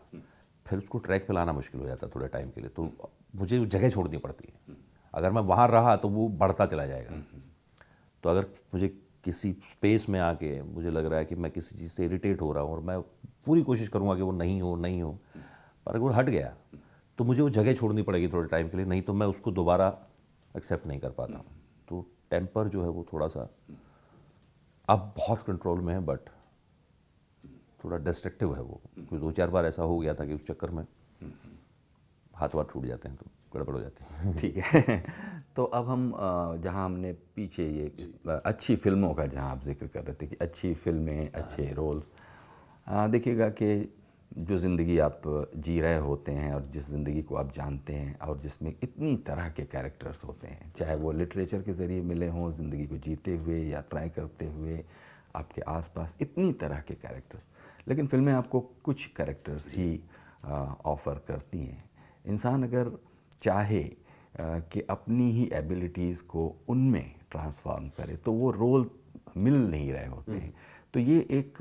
फिर उसको ट्रैक पे लाना मुश्किल हो जाता है थोड़े टाइम के लिए तो मुझे जगह छोड़नी पड़ती है अगर मैं वहाँ रहा तो वो बढ़ता चला जाएगा तो अगर मुझे किसी स्पेस में आके मुझे लग रहा है कि मैं किसी चीज़ से इरिटेट हो रहा हूँ और मैं पूरी कोशिश करूँगा कि वो नहीं हो नहीं हो पर अगर वो हट गया तो मुझे वो जगह छोड़नी पड़ेगी थोड़े टाइम के लिए नहीं तो मैं उसको दोबारा एक्सेप्ट नहीं कर पाता तो टेम्पर जो है वो थोड़ा सा अब बहुत कंट्रोल में है बट थोड़ा डिस्ट्रक्टिव है वो दो चार बार ऐसा हो गया था कि उस चक्कर में हाथ वाथ छूट जाते हैं तो गड़बड़ हो जाती है ठीक है तो अब हम जहाँ हमने पीछे ये अच्छी फिल्मों का जहाँ आप जिक्र कर रहे थे कि अच्छी फिल्में अच्छे हाँ। रोल्स देखिएगा कि जो ज़िंदगी आप जी रहे होते हैं और जिस ज़िंदगी को आप जानते हैं और जिसमें इतनी तरह के कैरेक्टर्स होते हैं चाहे वो लिटरेचर के ज़रिए मिले हों ज़िंदगी को जीते हुए यात्राएं करते हुए आपके आसपास इतनी तरह के कैरेक्टर्स लेकिन फिल्में आपको कुछ करेक्टर्स ही ऑफ़र करती हैं इंसान अगर चाहे कि अपनी ही एबिलिटीज़ को उनमें ट्रांसफॉर्म करे तो वो रोल मिल नहीं रहे होते हैं हम्म। तो ये एक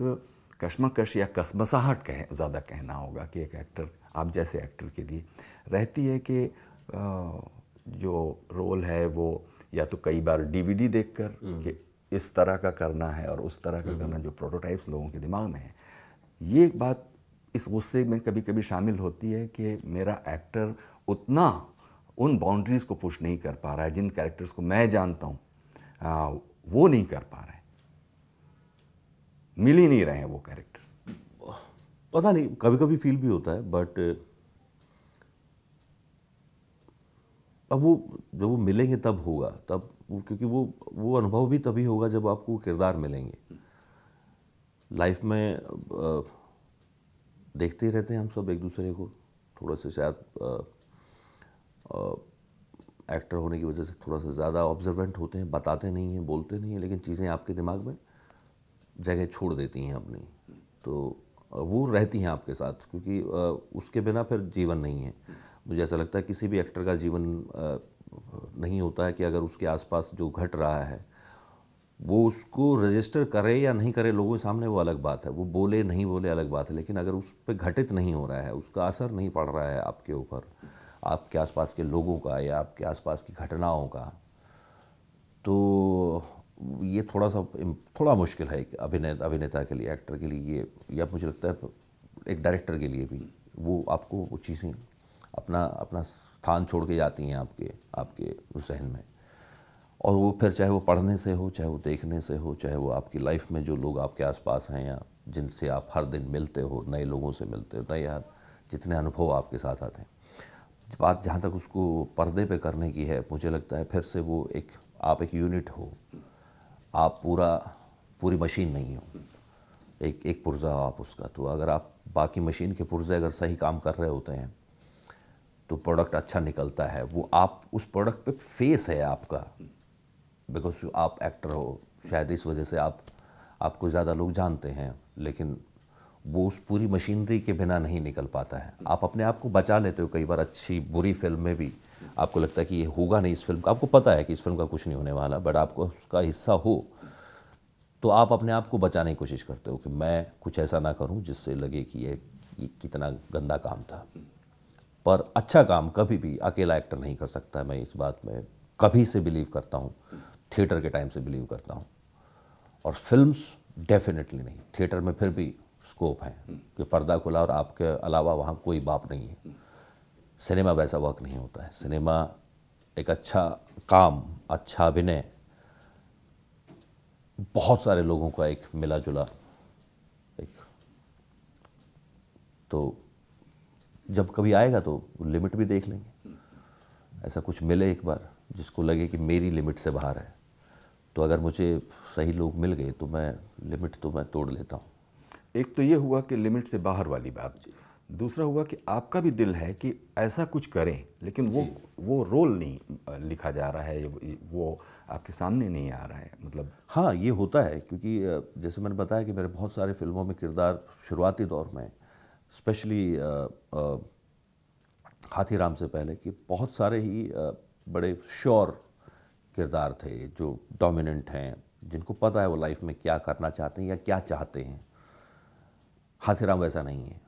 कश्मकश या कसमसाहट कह ज़्यादा कहना होगा कि एक एक्टर आप जैसे एक्टर के लिए रहती है कि जो रोल है वो या तो कई बार डीवीडी देखकर हम्म। कि इस तरह का करना है और उस तरह का हम्म। करना जो प्रोटोटाइप्स लोगों के दिमाग में है ये एक बात इस गुस्से में कभी कभी शामिल होती है कि मेरा एक्टर उतना उन बाउंड्रीज़ को पुश नहीं कर पा रहा है जिन कैरेक्टर्स को मैं जानता हूँ वो नहीं कर पा रहे मिल ही नहीं रहे हैं वो कैरेक्टर पता नहीं कभी कभी फील भी होता है बट अब वो जब वो मिलेंगे तब होगा तब क्योंकि वो वो अनुभव भी तभी होगा जब आपको किरदार मिलेंगे लाइफ में uh, देखते ही रहते हैं हम सब एक दूसरे को थोड़ा सा शायद एक्टर uh, uh, होने की वजह से थोड़ा सा ज़्यादा ऑब्जर्वेंट होते हैं बताते नहीं हैं बोलते नहीं हैं लेकिन चीज़ें आपके दिमाग में जगह छोड़ देती हैं अपनी तो वो रहती हैं आपके साथ क्योंकि उसके बिना फिर जीवन नहीं है मुझे ऐसा लगता है किसी भी एक्टर का जीवन नहीं होता है कि अगर उसके आसपास जो घट रहा है वो उसको रजिस्टर करे या नहीं करे लोगों के सामने वो अलग बात है वो बोले नहीं बोले अलग बात है लेकिन अगर उस पर घटित नहीं हो रहा है उसका असर नहीं पड़ रहा है आपके ऊपर आपके आसपास के लोगों का या आपके आसपास की घटनाओं का तो ये थोड़ा सा थोड़ा मुश्किल है अभिनय अभिनेता के लिए एक्टर के लिए ये या मुझे लगता है एक डायरेक्टर के लिए भी वो आपको वो चीज़ें अपना अपना स्थान छोड़ के जाती हैं आपके आपके जहन में और वो फिर चाहे वो पढ़ने से हो चाहे वो देखने से हो चाहे वो आपकी लाइफ में जो लोग आपके आसपास हैं या जिनसे आप हर दिन मिलते हो नए लोगों से मिलते हो नए यार जितने अनुभव आपके साथ आते हैं बात जहाँ तक उसको पर्दे पे करने की है मुझे लगता है फिर से वो एक आप एक यूनिट हो आप पूरा पूरी मशीन नहीं हो एक एक पुर्ज़ा हो आप उसका तो अगर आप बाकी मशीन के पुर्ज़े अगर सही काम कर रहे होते हैं तो प्रोडक्ट अच्छा निकलता है वो आप उस प्रोडक्ट पे फेस है आपका बिकॉज आप एक्टर हो शायद इस वजह से आप आपको ज़्यादा लोग जानते हैं लेकिन वो उस पूरी मशीनरी के बिना नहीं निकल पाता है आप अपने आप को बचा लेते हो कई बार अच्छी बुरी फिल्म में भी आपको लगता है कि ये होगा नहीं इस फिल्म का आपको पता है कि इस फिल्म का कुछ नहीं होने वाला बट आपको उसका हिस्सा हो तो आप अपने आप को बचाने की कोशिश करते हो कि मैं कुछ ऐसा ना करूं जिससे लगे कि ये, ये कितना गंदा काम था पर अच्छा काम कभी भी अकेला एक्टर नहीं कर सकता मैं इस बात में कभी से बिलीव करता हूँ थिएटर के टाइम से बिलीव करता हूँ और फिल्म्स डेफिनेटली नहीं थिएटर में फिर भी स्कोप है कि पर्दा खुला और आपके अलावा वहाँ कोई बाप नहीं है सिनेमा वैसा वर्क नहीं होता है सिनेमा एक अच्छा काम अच्छा अभिनय बहुत सारे लोगों का एक मिला जुला एक तो जब कभी आएगा तो लिमिट भी देख लेंगे ऐसा कुछ मिले एक बार जिसको लगे कि मेरी लिमिट से बाहर है तो अगर मुझे सही लोग मिल गए तो मैं लिमिट तो मैं तोड़ लेता हूँ एक तो ये हुआ कि लिमिट से बाहर वाली बात दूसरा हुआ कि आपका भी दिल है कि ऐसा कुछ करें लेकिन वो वो रोल नहीं लिखा जा रहा है वो आपके सामने नहीं आ रहा है मतलब हाँ ये होता है क्योंकि जैसे मैंने बताया कि मेरे बहुत सारे फिल्मों में किरदार शुरुआती दौर में स्पेशली हाथीराम से पहले कि बहुत सारे ही बड़े श्योर किरदार थे जो डोमिनेंट हैं जिनको पता है वो लाइफ में क्या करना चाहते हैं या क्या चाहते हैं हाथीराम वैसा नहीं है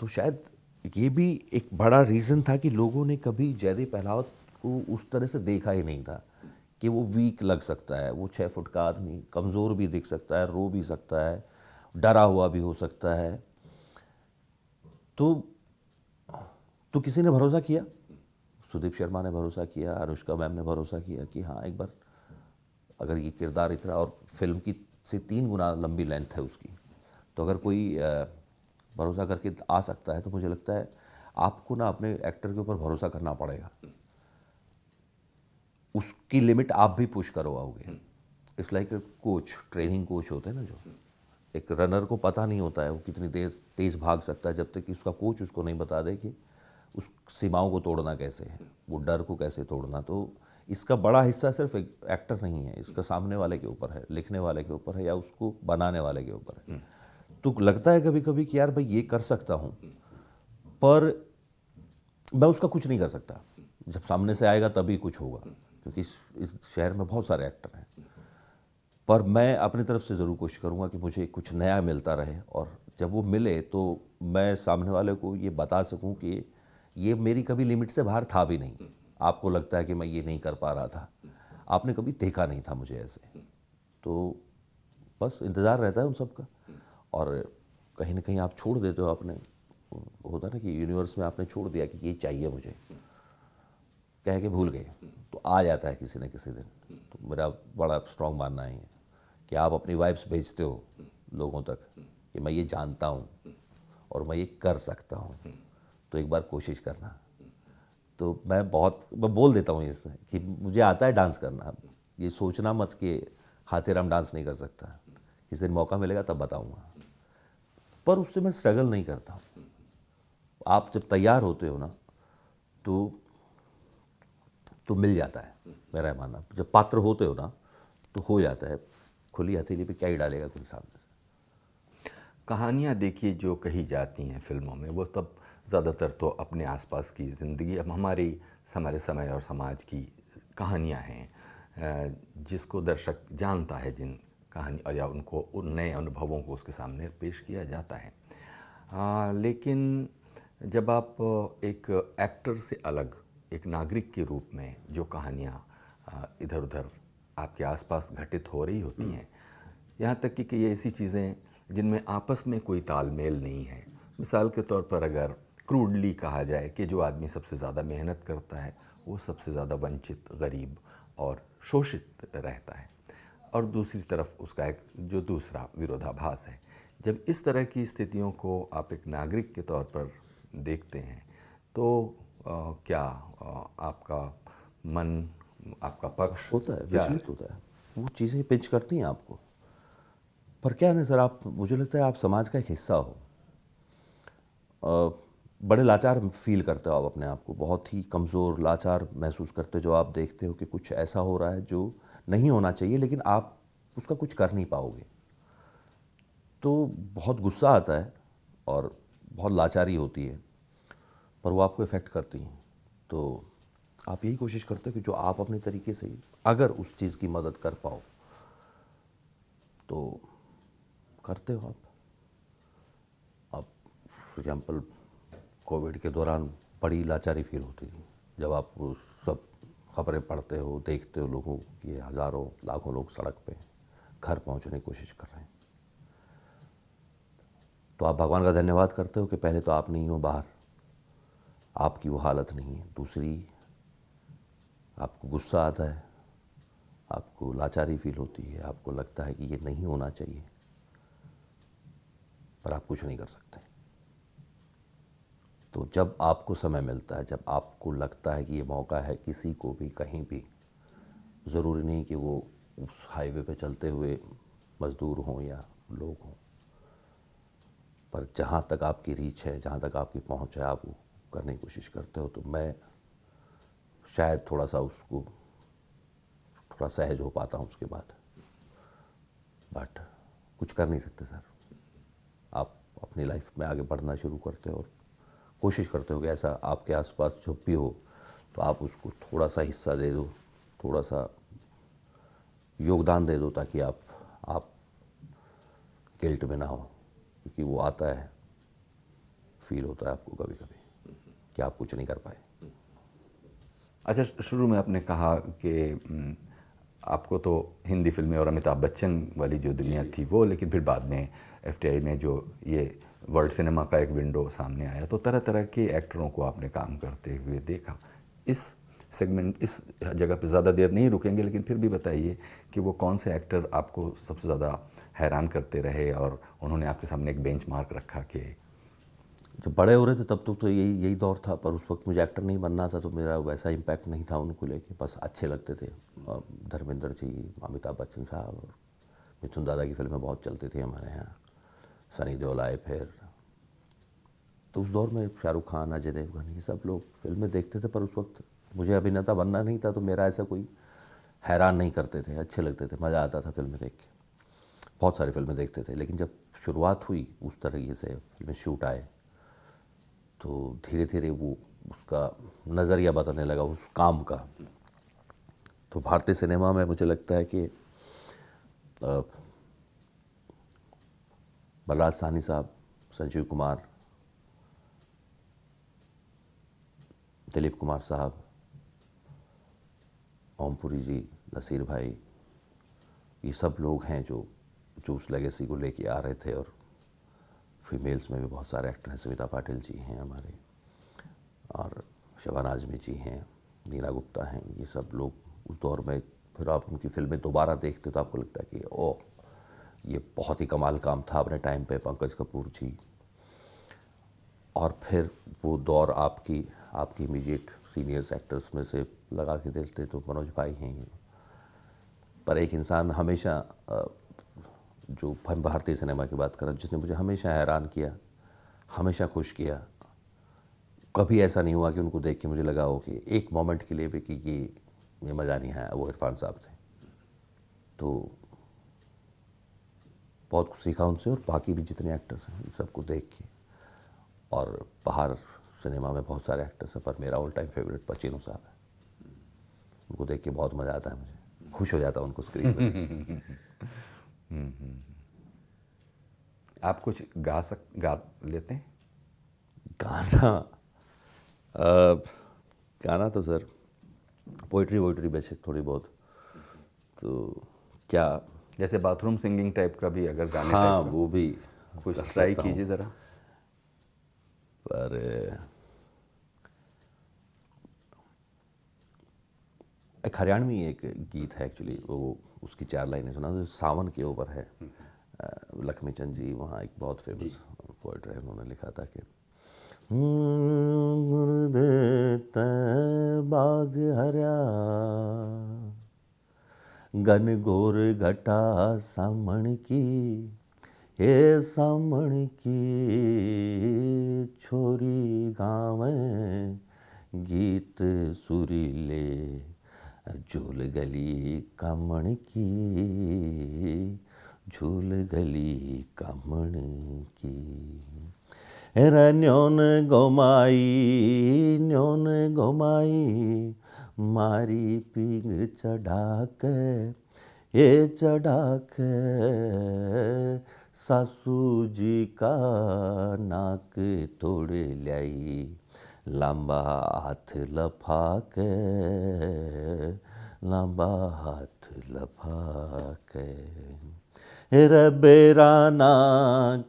तो शायद ये भी एक बड़ा रीज़न था कि लोगों ने कभी जयदेव पहलावत को उस तरह से देखा ही नहीं था कि वो वीक लग सकता है वो छः फुट का आदमी कमज़ोर भी दिख सकता है रो भी सकता है डरा हुआ भी हो सकता है तो तो किसी ने भरोसा किया सुदीप शर्मा ने भरोसा किया अनुष्का मैम ने भरोसा किया कि हाँ एक बार अगर ये किरदार इतना और फिल्म की से तीन गुना लंबी लेंथ है उसकी तो अगर कोई भरोसा करके आ सकता है तो मुझे लगता है आपको ना अपने एक्टर के ऊपर भरोसा करना पड़ेगा उसकी लिमिट आप भी पुश करवाओगे it's like coach training coach होते हैं ना जो हम्म। एक रनर को पता नहीं होता है वो कितनी देर तेज़ भाग सकता है जब तक कि उसका कोच उसको नहीं बता दे कि उस सीमाओं को तोड़ना कैसे है वो डर को कैसे तोड़ना तो इसका बड़ा हिस्सा सिर्फ एक, एक्टर नहीं है इसका सामने वाले के ऊपर है लिखने वाले के ऊपर है या उसको बनाने वाले के ऊपर है तो लगता है कभी कभी कि यार भाई ये कर सकता हूँ पर मैं उसका कुछ नहीं कर सकता जब सामने से आएगा तभी कुछ होगा क्योंकि इस, इस शहर में बहुत सारे एक्टर हैं पर मैं अपनी तरफ से ज़रूर कोशिश करूँगा कि मुझे कुछ नया मिलता रहे और जब वो मिले तो मैं सामने वाले को ये बता सकूँ कि ये मेरी कभी लिमिट से बाहर था भी नहीं आपको लगता है कि मैं ये नहीं कर पा रहा था आपने कभी देखा नहीं था मुझे ऐसे तो बस इंतज़ार रहता है उन सब का और कहीं ना कहीं आप छोड़ देते हो आपने होता ना कि यूनिवर्स में आपने छोड़ दिया कि ये चाहिए मुझे कह के भूल गए तो आ जाता है किसी न किसी दिन तो मेरा बड़ा स्ट्रॉन्ग मानना है कि आप अपनी वाइब्स भेजते हो लोगों तक कि मैं ये जानता हूँ और मैं ये कर सकता हूँ तो एक बार कोशिश करना तो मैं बहुत मैं बोल देता हूँ इससे कि मुझे आता है डांस करना ये सोचना मत कि हाथेराम डांस नहीं कर सकता किसी दिन मौका मिलेगा तब बताऊँगा पर उससे मैं स्ट्रगल नहीं करता आप जब तैयार होते हो ना तो तो मिल जाता है मेरा मानना जब पात्र होते हो ना तो हो जाता है खुली हथेली पे क्या ही डालेगा कोई सामने से कहानियाँ देखिए जो कही जाती हैं फिल्मों में वो तब ज़्यादातर तो अपने आसपास की ज़िंदगी अब हमारी हमारे समय और समाज की कहानियाँ हैं जिसको दर्शक जानता है जिन कहानी या उनको उन नए अनुभवों को उसके सामने पेश किया जाता है आ, लेकिन जब आप एक एक्टर से अलग एक नागरिक के रूप में जो कहानियाँ इधर उधर आपके आसपास घटित हो रही होती हम्म। हैं यहाँ तक कि, कि ये ऐसी चीज़ें जिनमें आपस में कोई तालमेल नहीं है मिसाल के तौर पर अगर क्रूडली कहा जाए कि जो आदमी सबसे ज़्यादा मेहनत करता है वो सबसे ज़्यादा वंचित गरीब और शोषित रहता है और दूसरी तरफ उसका एक जो दूसरा विरोधाभास है जब इस तरह की स्थितियों को आप एक नागरिक के तौर पर देखते हैं तो आ, क्या आ, आपका मन आपका पक्ष होता है विचलित होता है वो चीज़ें पिंच करती हैं आपको पर क्या है ना सर आप मुझे लगता है आप समाज का एक हिस्सा हो बड़े लाचार फील करते हो आप अपने आप को बहुत ही कमज़ोर लाचार महसूस करते हो जो आप देखते हो कि कुछ ऐसा हो रहा है जो नहीं होना चाहिए लेकिन आप उसका कुछ कर नहीं पाओगे तो बहुत गुस्सा आता है और बहुत लाचारी होती है पर वो आपको इफ़ेक्ट करती हैं तो आप यही कोशिश करते हो कि जो आप अपने तरीके से अगर उस चीज़ की मदद कर पाओ तो करते हो आप आप फॉर एग्ज़ाम्पल कोविड के दौरान बड़ी लाचारी फील होती थी जब आप सब खबरें पढ़ते हो देखते हो लोगों की हज़ारों लाखों लोग सड़क पे घर पहुंचने की कोशिश कर रहे हैं तो आप भगवान का धन्यवाद करते हो कि पहले तो आप नहीं हो बाहर आपकी वो हालत नहीं है दूसरी आपको गुस्सा आता है आपको लाचारी फील होती है आपको लगता है कि ये नहीं होना चाहिए पर आप कुछ नहीं कर सकते तो जब आपको समय मिलता है जब आपको लगता है कि ये मौका है किसी को भी कहीं भी ज़रूरी नहीं कि वो उस हाईवे पे चलते हुए मज़दूर हों या लोग हों पर जहाँ तक आपकी रीच है जहाँ तक आपकी पहुँच है आप करने की कोशिश करते हो तो मैं शायद थोड़ा सा उसको थोड़ा सहज हो पाता हूँ उसके बाद बट कुछ कर नहीं सकते सर आप अपनी लाइफ में आगे बढ़ना शुरू करते हो और कोशिश करते हो कि ऐसा आपके आसपास जब भी हो तो आप उसको थोड़ा सा हिस्सा दे दो थोड़ा सा योगदान दे दो ताकि आप आप गिल्ट में ना हो क्योंकि वो आता है फील होता है आपको कभी कभी कि आप कुछ नहीं कर पाए अच्छा शुरू में आपने कहा कि हम्म, आपको तो हिंदी फिल्में और अमिताभ बच्चन वाली जो दुनिया थी वो लेकिन फिर बाद में एफ में जो ये वर्ल्ड सिनेमा का एक विंडो सामने आया तो तरह तरह के एक्टरों को आपने काम करते हुए देखा इस सेगमेंट इस जगह पे ज़्यादा देर नहीं रुकेंगे लेकिन फिर भी बताइए कि वो कौन से एक्टर आपको सबसे ज़्यादा हैरान करते रहे और उन्होंने आपके सामने एक बेंच मार्क रखा कि जब बड़े हो रहे थे तब तो, तो यही यही दौर था पर उस वक्त मुझे एक्टर नहीं बनना था तो मेरा वैसा इम्पैक्ट नहीं था उनको लेके बस अच्छे लगते थे धर्मेंद्र जी अमिताभ बच्चन साहब मिथुन दादा की फिल्में बहुत चलती थी हमारे यहाँ सनी देओल आए फिर तो उस दौर में शाहरुख खान अजय देवगन ये सब लोग फिल्में देखते थे पर उस वक्त मुझे अभिनेता बनना नहीं था तो मेरा ऐसा कोई हैरान नहीं करते थे अच्छे लगते थे मज़ा आता था फिल्में देख के बहुत सारी फिल्में देखते थे लेकिन जब शुरुआत हुई उस तरीके से फिल्में शूट आए तो धीरे धीरे वो उसका नज़रिया बदलने लगा उस काम का तो भारतीय सिनेमा में मुझे लगता है कि बलराज सहनी साहब संजीव कुमार दिलीप कुमार साहब ओमपुरी जी नसीर भाई ये सब लोग हैं जो जो उस लेगेसी को लेके आ रहे थे और फीमेल्स में भी बहुत सारे एक्टर हैं सुमिता पाटिल जी हैं हमारे और शबान आजमी जी हैं नीना गुप्ता हैं ये सब लोग उस दौर में फिर आप उनकी फिल्में दोबारा देखते तो आपको लगता है कि ओ ये बहुत ही कमाल काम था अपने टाइम पे पंकज कपूर जी और फिर वो दौर आपकी आपकी इमीडिएट सीनियर्स एक्टर्स में से लगा के देखते तो मनोज भाई हैं पर एक इंसान हमेशा जो भारतीय सिनेमा की बात करें जिसने मुझे हमेशा हैरान किया हमेशा खुश किया कभी ऐसा नहीं हुआ कि उनको देख के मुझे लगा हो कि एक मोमेंट के लिए भी कि ये ये मज़ा नहीं आया वो इरफान साहब थे तो बहुत कुछ सीखा उनसे और बाकी भी जितने एक्टर्स हैं उन सबको देख के और बाहर सिनेमा में बहुत सारे एक्टर्स हैं पर मेरा ऑल टाइम फेवरेट पचीनो साहब है उनको देख के बहुत मज़ा आता है मुझे खुश हो जाता है उनको स्क्रीन पर हम्म, हम्म, हम्म। आप कुछ गा सक गा लेते हैं गाना आ, गाना तो सर पोइट्री वोइट्री बेसिक थोड़ी बहुत तो क्या जैसे बाथरूम सिंगिंग टाइप का भी अगर गाने हाँ वो भी कुछ ट्राई कीजिए ज़रा पर एक हरियाणवी एक गीत है एक्चुअली वो उसकी चार लाइनें सुना जो सावन के ऊपर है लक्ष्मी चंद जी वहाँ एक बहुत फेमस पोइट है उन्होंने लिखा था कि बाग हरिया गन गोर घटा सामण की हे सामण की छोरी गाँव गीत सुरीले झूल गली कमण की झूल गली कमण की न्योन गोमाई न्योन गोमाई मारी पिंग चढ़ाक ये चढ़ाक सासू जी का नाक तोड़ लाई लंबा हाथ लफा के लंबा हाथ लफा के हेरा ना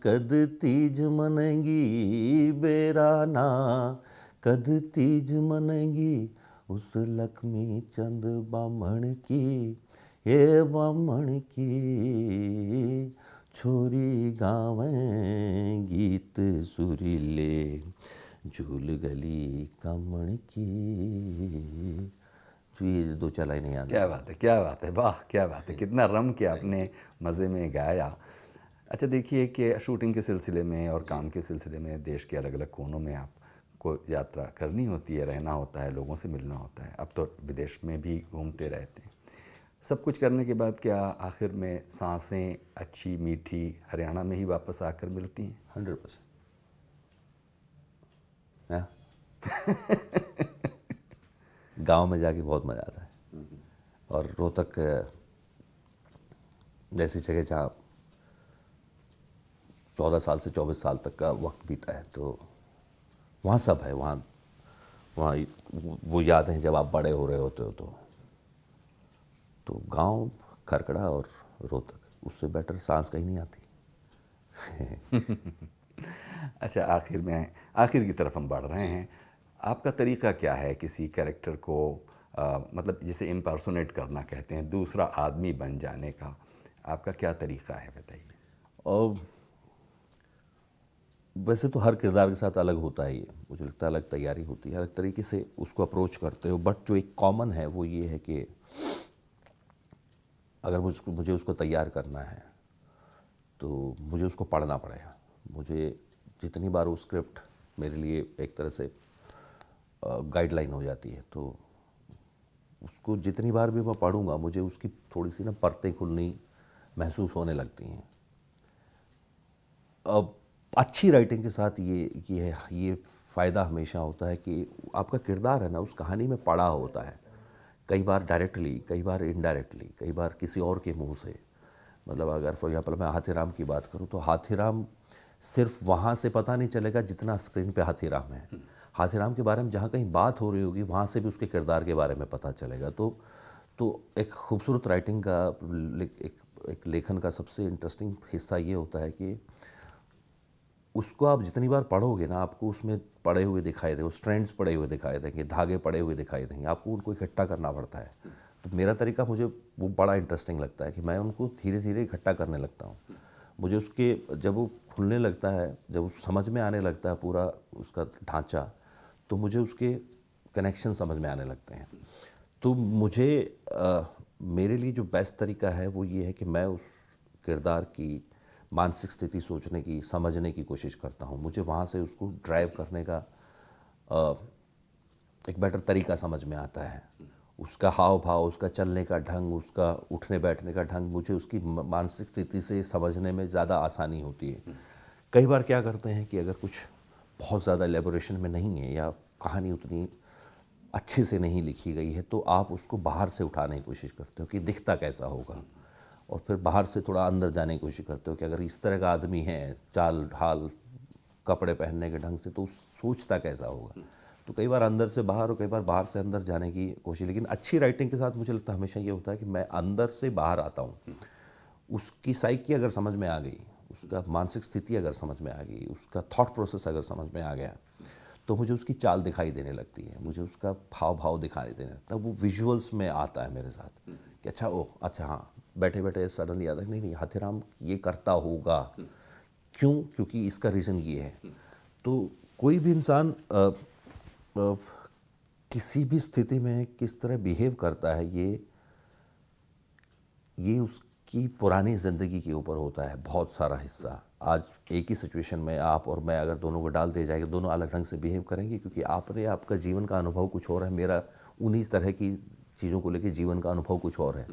कद तीज मनेगी ना कद तीज मनेगी उस लक्ष्मी चंद ब्राह्मण की ये ब्राह्मण की छोरी गावें गीत सुरीले झूल गली कमण की तो ये दो चार लाइन याद क्या बात है क्या बात है वाह क्या बात है कितना रम के आपने मज़े में गाया अच्छा देखिए कि शूटिंग के सिलसिले में और काम के सिलसिले में देश के अलग अलग कोनों में आपको यात्रा करनी होती है रहना होता है लोगों से मिलना होता है अब तो विदेश में भी घूमते रहते हैं सब कुछ करने के बाद क्या आखिर में सांसें अच्छी मीठी हरियाणा में ही वापस आकर मिलती हैं हंड्रेड परसेंट गांव में जाके बहुत मज़ा आता है और रोहतक जैसी जगह जहाँ चौदह साल से चौबीस साल तक का वक्त बीता है तो वहाँ सब है वहाँ वहाँ वो याद हैं जब आप बड़े हो रहे होते हो तो तो गांव खरकड़ा और रोहतक उससे बेटर सांस कहीं नहीं आती अच्छा आखिर में आखिर की तरफ हम बढ़ रहे हैं आपका तरीका क्या है किसी कैरेक्टर को आ, मतलब जिसे इम्पर्सोनेट करना कहते हैं दूसरा आदमी बन जाने का आपका क्या तरीका है बताइए और वैसे तो हर किरदार के साथ अलग होता है ये मुझे लगता है अलग तैयारी होती है अलग तरीके से उसको अप्रोच करते हो बट जो एक कॉमन है वो ये है कि अगर मुझ मुझे उसको तैयार करना है तो मुझे उसको पढ़ना पड़ेगा मुझे जितनी बार वो स्क्रिप्ट मेरे लिए एक तरह से गाइडलाइन हो जाती है तो उसको जितनी बार भी मैं पढ़ूँगा मुझे उसकी थोड़ी सी ना परतें खुलनी महसूस होने लगती हैं अब अच्छी राइटिंग के साथ ये ये ये फ़ायदा हमेशा होता है कि आपका किरदार है ना उस कहानी में पड़ा होता है कई बार डायरेक्टली कई बार इनडायरेक्टली कई बार किसी और के मुंह से मतलब अगर फॉर एग्ज़ाम्पल मैं हाथीराम की बात करूँ तो हाथीराम सिर्फ वहाँ से पता नहीं चलेगा जितना स्क्रीन पे हाथीराम है हाथीराम के बारे में जहाँ कहीं बात हो रही होगी वहाँ से भी उसके किरदार के बारे में पता चलेगा तो तो एक खूबसूरत राइटिंग का एक, एक लेखन का सबसे इंटरेस्टिंग हिस्सा ये होता है कि उसको आप जितनी बार पढ़ोगे ना आपको उसमें पड़े हुए दिखाई देंगे स्ट्रेंड्स पड़े हुए दिखाई देंगे धागे पड़े हुए दिखाई देंगे आपको उनको इकट्ठा करना पड़ता है तो मेरा तरीका मुझे वो बड़ा इंटरेस्टिंग लगता है कि मैं उनको धीरे धीरे इकट्ठा करने लगता हूँ मुझे उसके जब वो खुलने लगता है जब समझ में आने लगता है पूरा उसका ढांचा तो मुझे उसके कनेक्शन समझ में आने लगते हैं तो मुझे आ, मेरे लिए जो बेस्ट तरीका है वो ये है कि मैं उस किरदार की मानसिक स्थिति सोचने की समझने की कोशिश करता हूँ मुझे वहाँ से उसको ड्राइव करने का आ, एक बेटर तरीका समझ में आता है उसका हाव भाव उसका चलने का ढंग उसका उठने बैठने का ढंग मुझे उसकी मानसिक स्थिति से समझने में ज़्यादा आसानी होती है कई बार क्या करते हैं कि अगर कुछ बहुत ज़्यादा एलेबोरेशन में नहीं है या कहानी उतनी अच्छे से नहीं लिखी गई है तो आप उसको बाहर से उठाने की कोशिश करते हो कि दिखता कैसा होगा और फिर बाहर से थोड़ा अंदर जाने की कोशिश करते हो कि अगर इस तरह का आदमी है चाल ढाल कपड़े पहनने के ढंग से तो सोचता कैसा होगा तो कई बार अंदर से बाहर और कई बार बाहर से अंदर जाने की कोशिश लेकिन अच्छी राइटिंग के साथ मुझे लगता है हमेशा ये होता है कि मैं अंदर से बाहर आता हूँ उसकी साइकी अगर समझ में आ गई उसका मानसिक स्थिति अगर समझ में आ गई उसका थॉट प्रोसेस अगर समझ में आ गया तो मुझे उसकी चाल दिखाई देने लगती है मुझे उसका भाव भाव दिखाई देने लगता है वो विजुअल्स में आता है मेरे साथ कि अच्छा ओह अच्छा हाँ बैठे बैठे सडनली याद है नहीं नहीं हाथीराम ये करता होगा क्यों क्योंकि इसका रीज़न ये है तो कोई भी इंसान किसी भी स्थिति में किस तरह बिहेव करता है ये ये उस कि पुरानी ज़िंदगी के ऊपर होता है बहुत सारा हिस्सा आज एक ही सिचुएशन में आप और मैं अगर दोनों को डाल दिया जाएगा दोनों अलग ढंग से बिहेव करेंगे क्योंकि आपने आपका जीवन का अनुभव कुछ और है मेरा उन्हीं तरह की चीज़ों को लेकर जीवन का अनुभव कुछ और है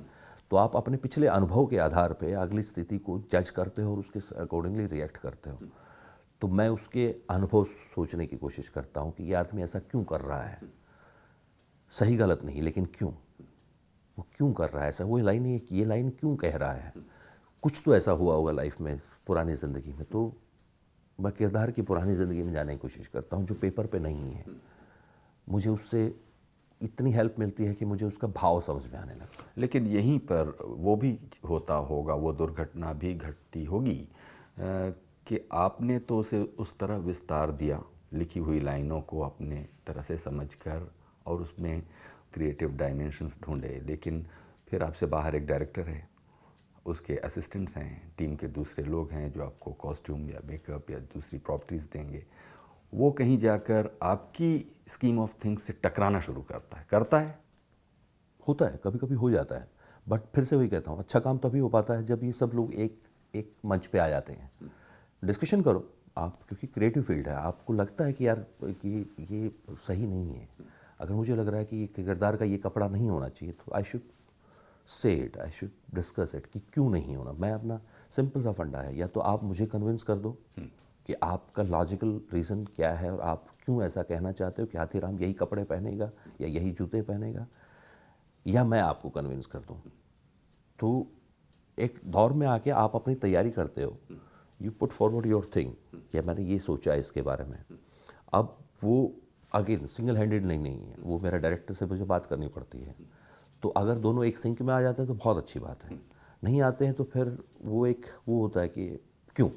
तो आप अपने पिछले अनुभव के आधार पर अगली स्थिति को जज करते हो और उसके अकॉर्डिंगली रिएक्ट करते हो तो मैं उसके अनुभव सोचने की कोशिश करता हूँ कि ये आदमी ऐसा क्यों कर रहा है सही गलत नहीं लेकिन क्यों वो क्यों कर रहा है ऐसा वो लाइन ये ये लाइन क्यों कह रहा है कुछ तो ऐसा हुआ होगा लाइफ में पुरानी ज़िंदगी में तो मैं किरदार की पुरानी ज़िंदगी में जाने की कोशिश करता हूँ जो पेपर पे नहीं है मुझे उससे इतनी हेल्प मिलती है कि मुझे उसका भाव समझ में आने लगता है लेकिन यहीं पर वो भी होता होगा वो दुर्घटना भी घटती होगी कि आपने तो उसे उस तरह विस्तार दिया लिखी हुई लाइनों को अपने तरह से समझकर और उसमें क्रिएटिव डायमेंशंस ढूंढे लेकिन फिर आपसे बाहर एक डायरेक्टर है उसके असिस्टेंट्स हैं टीम के दूसरे लोग हैं जो आपको कॉस्ट्यूम या मेकअप या दूसरी प्रॉपर्टीज़ देंगे वो कहीं जाकर आपकी स्कीम ऑफ थिंग्स से टकराना शुरू करता है करता है होता है कभी कभी हो जाता है बट फिर से वही कहता हूँ अच्छा काम तभी हो पाता है जब ये सब लोग एक एक मंच पे आ जाते हैं डिस्कशन करो आप क्योंकि क्रिएटिव फील्ड है आपको लगता है कि यार कि ये सही नहीं है अगर मुझे लग रहा है कि ये किरदार का ये कपड़ा नहीं होना चाहिए तो I should say it I should discuss it कि क्यों नहीं होना मैं अपना सिंपल सा फंडा है या तो आप मुझे कन्विंस कर दो हम्म। कि आपका लॉजिकल रीज़न क्या है और आप क्यों ऐसा कहना चाहते हो कि हाथीराम यही कपड़े पहनेगा या यही जूते पहनेगा या मैं आपको कन्विंस कर दूँ तो एक दौर में आके आप अपनी तैयारी करते हो you put forward your thing कि मैंने ये सोचा है इसके बारे में अब वो अगेन सिंगल हैंडेड नहीं नहीं है वो मेरा डायरेक्टर से मुझे बात करनी पड़ती है तो अगर दोनों एक सिंक में आ जाते हैं तो बहुत अच्छी बात है नहीं आते हैं तो फिर वो एक वो होता है कि क्यों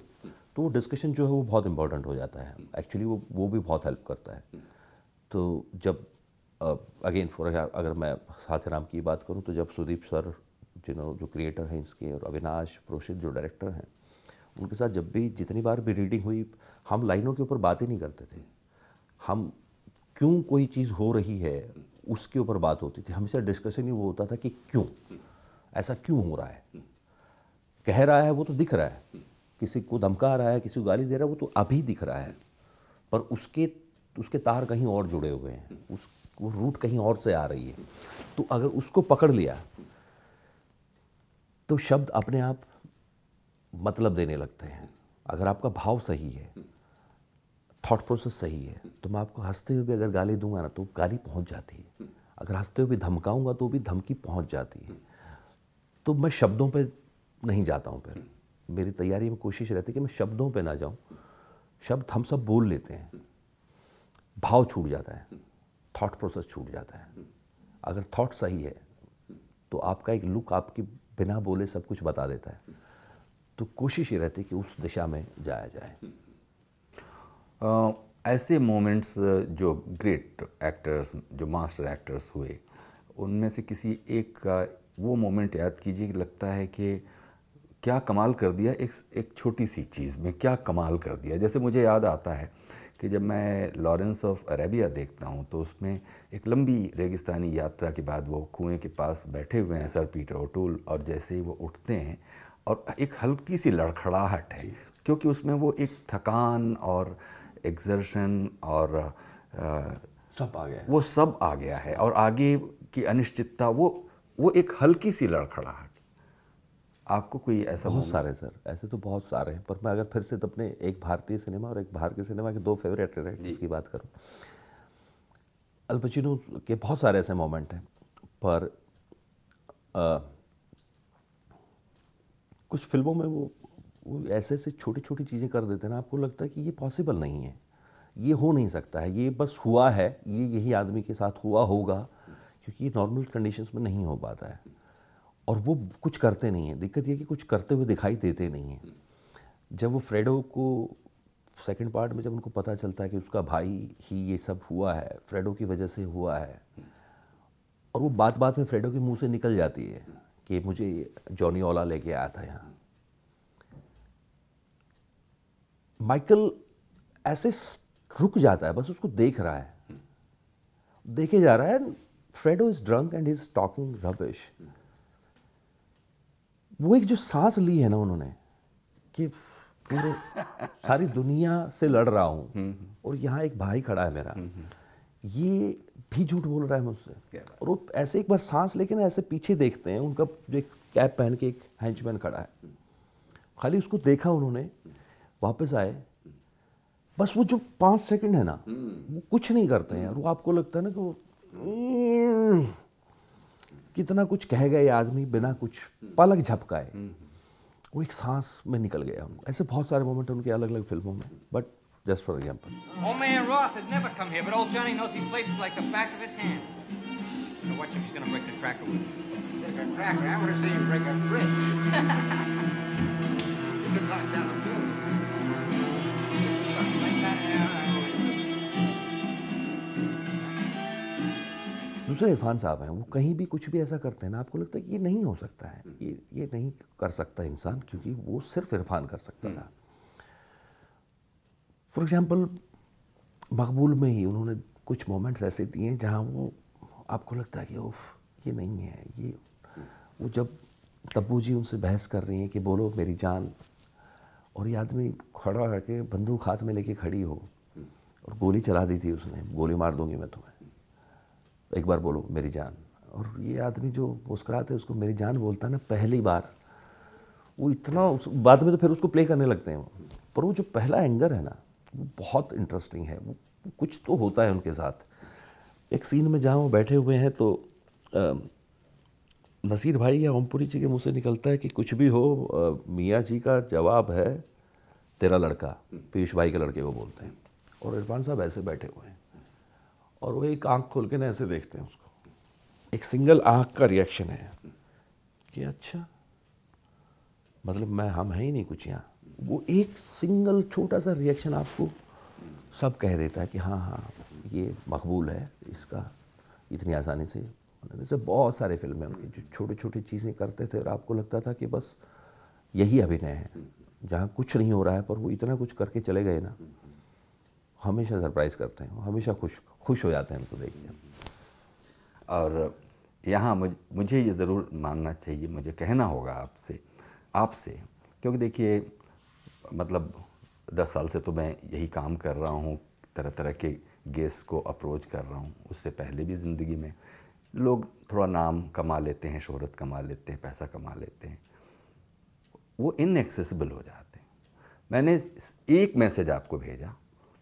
तो वो डिस्कशन जो है वो बहुत इम्पॉर्टेंट हो जाता है एक्चुअली वो वो भी बहुत हेल्प करता है तो जब अगेन फॉर अगर मैं साथेराम की बात करूँ तो जब सुदीप सर जिन्होंने जो क्रिएटर हैं इसके और अविनाश प्रोशित जो डायरेक्टर हैं उनके साथ जब भी जितनी बार भी रीडिंग हुई हम लाइनों के ऊपर बात ही नहीं करते थे हम क्यों कोई चीज़ हो रही है उसके ऊपर बात होती थी हमेशा डिस्कशन ही वो होता था कि क्यों ऐसा क्यों हो रहा है कह रहा है वो तो दिख रहा है किसी को धमका रहा है किसी को गाली दे रहा है वो तो अभी दिख रहा है पर उसके उसके तार कहीं और जुड़े हुए हैं उस वो रूट कहीं और से आ रही है तो अगर उसको पकड़ लिया तो शब्द अपने आप मतलब देने लगते हैं अगर आपका भाव सही है थॉट प्रोसेस सही है तो मैं आपको हंसते हुए भी अगर गाली दूंगा ना तो गाली पहुंच जाती है अगर हंसते हुए भी धमकाऊंगा तो भी धमकी पहुंच जाती है तो मैं शब्दों पर नहीं जाता हूँ फिर मेरी तैयारी में कोशिश रहती है कि मैं शब्दों पर ना जाऊं शब्द हम सब बोल लेते हैं भाव छूट जाता है थॉट प्रोसेस छूट जाता है अगर थॉट सही है तो आपका एक लुक आपके बिना बोले सब कुछ बता देता है तो कोशिश ये रहती है कि उस दिशा में जाया जाए ऐसे मोमेंट्स जो ग्रेट एक्टर्स जो मास्टर एक्टर्स हुए उनमें से किसी एक का वो मोमेंट याद कीजिए कि लगता है कि क्या कमाल कर दिया एक एक छोटी सी चीज़ में क्या कमाल कर दिया जैसे मुझे याद आता है कि जब मैं लॉरेंस ऑफ अरेबिया देखता हूँ तो उसमें एक लंबी रेगिस्तानी यात्रा के बाद वो कुएं के पास बैठे हुए हैं सर पीटर ओटूल और जैसे ही वो उठते हैं और एक हल्की सी लड़खड़ाहट है क्योंकि उसमें वो एक थकान और एक्सर्शन और आ, uh, सब आ गया वो सब आ गया है और आगे की अनिश्चितता वो वो एक हल्की सी लड़खड़ाहट आपको कोई ऐसा बहुत सारे सर ऐसे तो बहुत सारे हैं पर मैं अगर फिर से तो अपने एक भारतीय सिनेमा और एक भारतीय सिनेमा के दो फेवरेट डायरेक्टर्स जिसकी बात करूं अल्पचिनो के बहुत सारे ऐसे मोमेंट हैं पर आ, uh, कुछ फिल्मों में वो वो ऐसे ऐसे छोटी छोटी चीज़ें कर देते हैं ना आपको लगता है कि ये पॉसिबल नहीं है ये हो नहीं सकता है ये बस हुआ है ये यही आदमी के साथ हुआ होगा क्योंकि ये नॉर्मल कंडीशंस में नहीं हो पाता है और वो कुछ करते नहीं हैं दिक्कत ये कि कुछ करते हुए दिखाई देते नहीं हैं जब वो फ्रेडो को सेकंड पार्ट में जब उनको पता चलता है कि उसका भाई ही ये सब हुआ है फ्रेडो की वजह से हुआ है और वो बात बात में फ्रेडो के मुंह से निकल जाती है कि मुझे जॉनी ओला लेके आया था यहाँ माइकल ऐसे रुक जाता है बस उसको देख रहा है देखे जा रहा है Fredo is drunk and is talking rubbish वो एक जो सांस ली है ना उन्होंने कि पूरे सारी दुनिया से लड़ रहा हूं हम्म, हम्म। और यहां एक भाई खड़ा है मेरा हम्म, ये भी झूठ बोल रहा है मुझसे और वो ऐसे एक बार सांस लेके ना ऐसे पीछे देखते हैं उनका जो एक कैप पहन के एक हैंचमैन खड़ा है खाली उसको देखा उन्होंने वापस आए बस वो जो पाँच सेकंड है ना वो कुछ नहीं करते हैं और वो आपको लगता है ना कि वो हम्म, कितना कुछ कह गए आदमी बिना कुछ पलक झपकाए वो एक सांस में निकल गया हम ऐसे बहुत सारे मोमेंट उनके अलग अलग फिल्मों में but just for example Watch him, he's gonna break the cracker. Break a cracker? I wanna see him break a fridge. He can knock down a दूसरे इरफान साहब हैं वो कहीं भी कुछ भी ऐसा करते हैं ना आपको लगता है कि ये नहीं हो सकता है हम्म। ये ये नहीं कर सकता इंसान क्योंकि वो सिर्फ इरफान कर सकता हम्म। था फॉर एग्ज़ाम्पल मकबूल में ही उन्होंने कुछ मोमेंट्स ऐसे दिए हैं जहाँ वो आपको लगता है कि उफ ये नहीं है ये वो जब तब्बू जी उनसे बहस कर रही हैं कि बोलो मेरी जान और ये आदमी खड़ा करके बंदूक हाथ में लेके खड़ी हो हम्म। और गोली चला दी थी उसने गोली मार दूंगी मैं तुम्हें एक बार बोलो मेरी जान और ये आदमी जो मुस्कुराते हैं उसको मेरी जान बोलता है ना पहली बार वो इतना उस बाद में तो फिर उसको प्ले करने लगते हैं पर वो जो पहला एंगर है ना वो बहुत इंटरेस्टिंग है वो कुछ तो होता है उनके साथ एक सीन में जहाँ वो बैठे हुए हैं तो आ, नसीर भाई या ओमपुरी जी के मुँह से निकलता है कि कुछ भी हो मियाँ जी का जवाब है तेरा लड़का पीयूष भाई के लड़के को बोलते हैं और इरफान साहब ऐसे बैठे हुए हैं और वो एक आँख खोल के ना ऐसे देखते हैं उसको एक सिंगल आँख का रिएक्शन है कि अच्छा मतलब मैं हम हैं ही नहीं कुछ यहाँ वो एक सिंगल छोटा सा रिएक्शन आपको सब कह देता है कि हाँ हाँ ये मकबूल है इसका इतनी आसानी से जैसे मतलब बहुत सारे फिल्में उनकी जो छोटी छोटी चीज़ें करते थे और आपको लगता था कि बस यही अभिनय है जहाँ कुछ नहीं हो रहा है पर वो इतना कुछ करके चले गए ना हमेशा सरप्राइज़ करते हैं हमेशा खुश खुश हो जाते हैं उनको देख के और यहाँ मुझ मुझे ये ज़रूर मानना चाहिए मुझे कहना होगा आपसे आपसे क्योंकि देखिए मतलब दस साल से तो मैं यही काम कर रहा हूँ तरह तरह के गेस्ट को अप्रोच कर रहा हूँ उससे पहले भी ज़िंदगी में लोग थोड़ा नाम कमा लेते हैं शोहरत कमा लेते हैं पैसा कमा लेते हैं वो इनएक्सेसिबल हो जाते हैं मैंने एक मैसेज आपको भेजा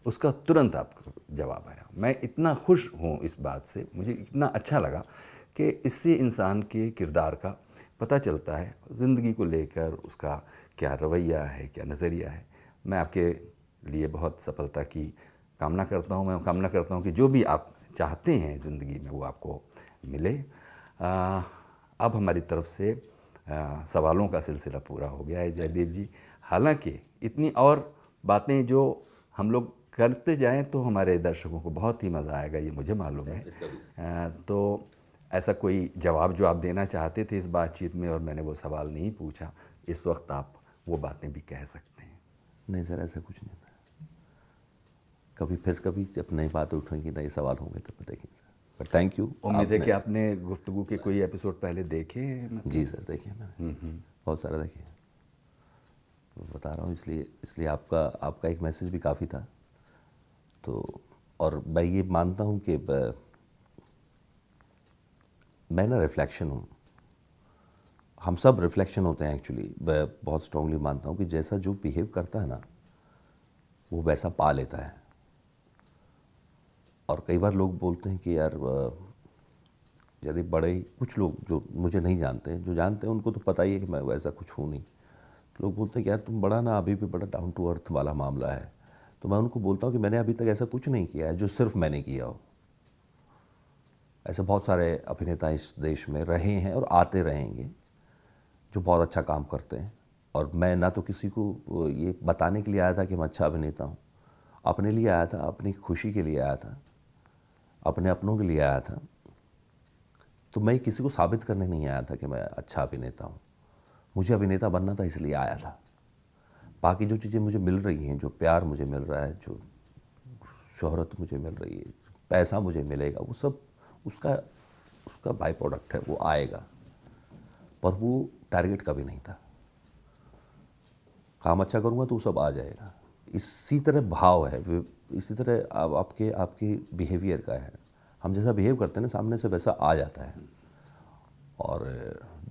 उसका तुरंत आपको जवाब आया मैं इतना खुश हूँ इस बात से मुझे इतना अच्छा लगा कि इससे इंसान के किरदार का पता चलता है ज़िंदगी को लेकर उसका क्या रवैया है क्या नज़रिया है मैं आपके लिए बहुत सफलता की कामना करता हूँ मैं कामना करता हूँ कि जो भी आप चाहते हैं ज़िंदगी में वो आपको मिले आ, अब हमारी तरफ से आ, सवालों का सिलसिला पूरा हो गया है जयदेव जी हालांकि इतनी और बातें जो हम लोग करते जाएं तो हमारे दर्शकों को बहुत ही मज़ा आएगा ये मुझे मालूम है तो ऐसा कोई जवाब जो आप देना चाहते थे इस बातचीत में और मैंने वो सवाल नहीं पूछा इस वक्त आप वो बातें भी कह सकते हैं नहीं सर ऐसा कुछ नहीं था कभी फिर कभी जब नई बात उठेंगी नए सवाल होंगे तो देखेंगे सर पर थैंक यू उम्मीद है कि आपने गुफ्तु के कोई एपिसोड पहले देखे मतलब? जी सर देखिए मैंने हम्म, हम्म। बहुत सारा देखे बता रहा हूँ इसलिए इसलिए आपका आपका एक मैसेज भी काफ़ी था तो और मैं ये मानता हूँ कि मैं ना रिफ्लेक्शन हूँ हम सब रिफ्लेक्शन होते हैं एक्चुअली मैं बहुत स्ट्रांगली मानता हूँ कि जैसा जो बिहेव करता है ना वो वैसा पा लेता है और कई बार लोग बोलते हैं कि यार यदि बड़े कुछ लोग जो मुझे नहीं जानते जो जानते हैं उनको तो पता ही है कि मैं वैसा कुछ हूँ नहीं तो लोग बोलते हैं कि यार तुम बड़ा ना अभी भी बड़ा डाउन टू अर्थ वाला मामला है तो मैं उनको बोलता हूँ कि मैंने अभी तक ऐसा कुछ नहीं किया है जो सिर्फ मैंने किया हो ऐसे बहुत सारे अभिनेता इस देश में रहे हैं और आते रहेंगे जो बहुत अच्छा काम करते हैं और मैं ना तो किसी को ये बताने के लिए आया था कि मैं अच्छा अभिनेता हूँ अपने लिए आया था अपनी खुशी के लिए आया था अपने अपनों के लिए आया था तो मैं किसी को साबित करने नहीं आया था कि मैं अच्छा अभिनेता हूँ मुझे अभिनेता बनना था इसलिए आया था बाकी जो चीज़ें मुझे मिल रही हैं जो प्यार मुझे मिल रहा है जो शोहरत मुझे मिल रही है पैसा मुझे मिलेगा वो सब उसका उसका बाई प्रोडक्ट है वो आएगा पर वो टारगेट का भी नहीं था काम अच्छा करूँगा तो वो सब आ जाएगा इसी तरह भाव है इसी तरह आप, आपके आपके बिहेवियर का है हम जैसा बिहेव करते हैं ना सामने से वैसा आ जाता है और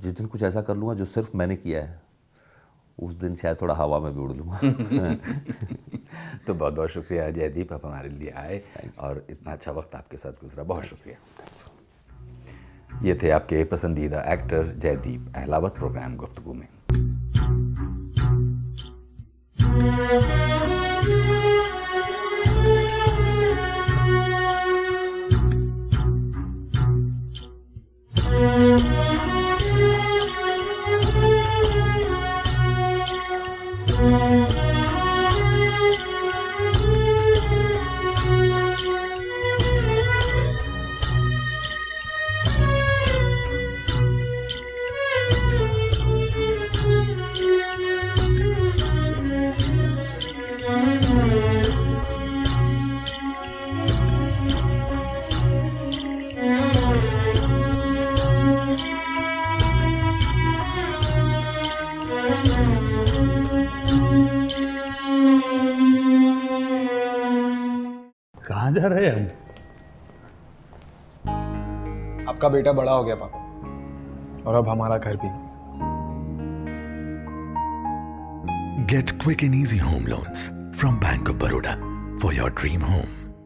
जिस दिन कुछ ऐसा कर लूँगा जो सिर्फ मैंने किया है उस दिन शायद थोड़ा हवा में भी उड़ लूँगा तो बहुत बहुत शुक्रिया जयदीप आप हमारे लिए आए और इतना अच्छा वक्त आपके साथ गुजरा बहुत शुक्रिया ये थे आपके पसंदीदा एक्टर जयदीप अहलावत प्रोग्राम गुफ्तगु में जा रहे हैं हम आपका बेटा बड़ा हो गया पापा और अब हमारा घर भी get quick and easy home loans from bank of Baroda for your dream home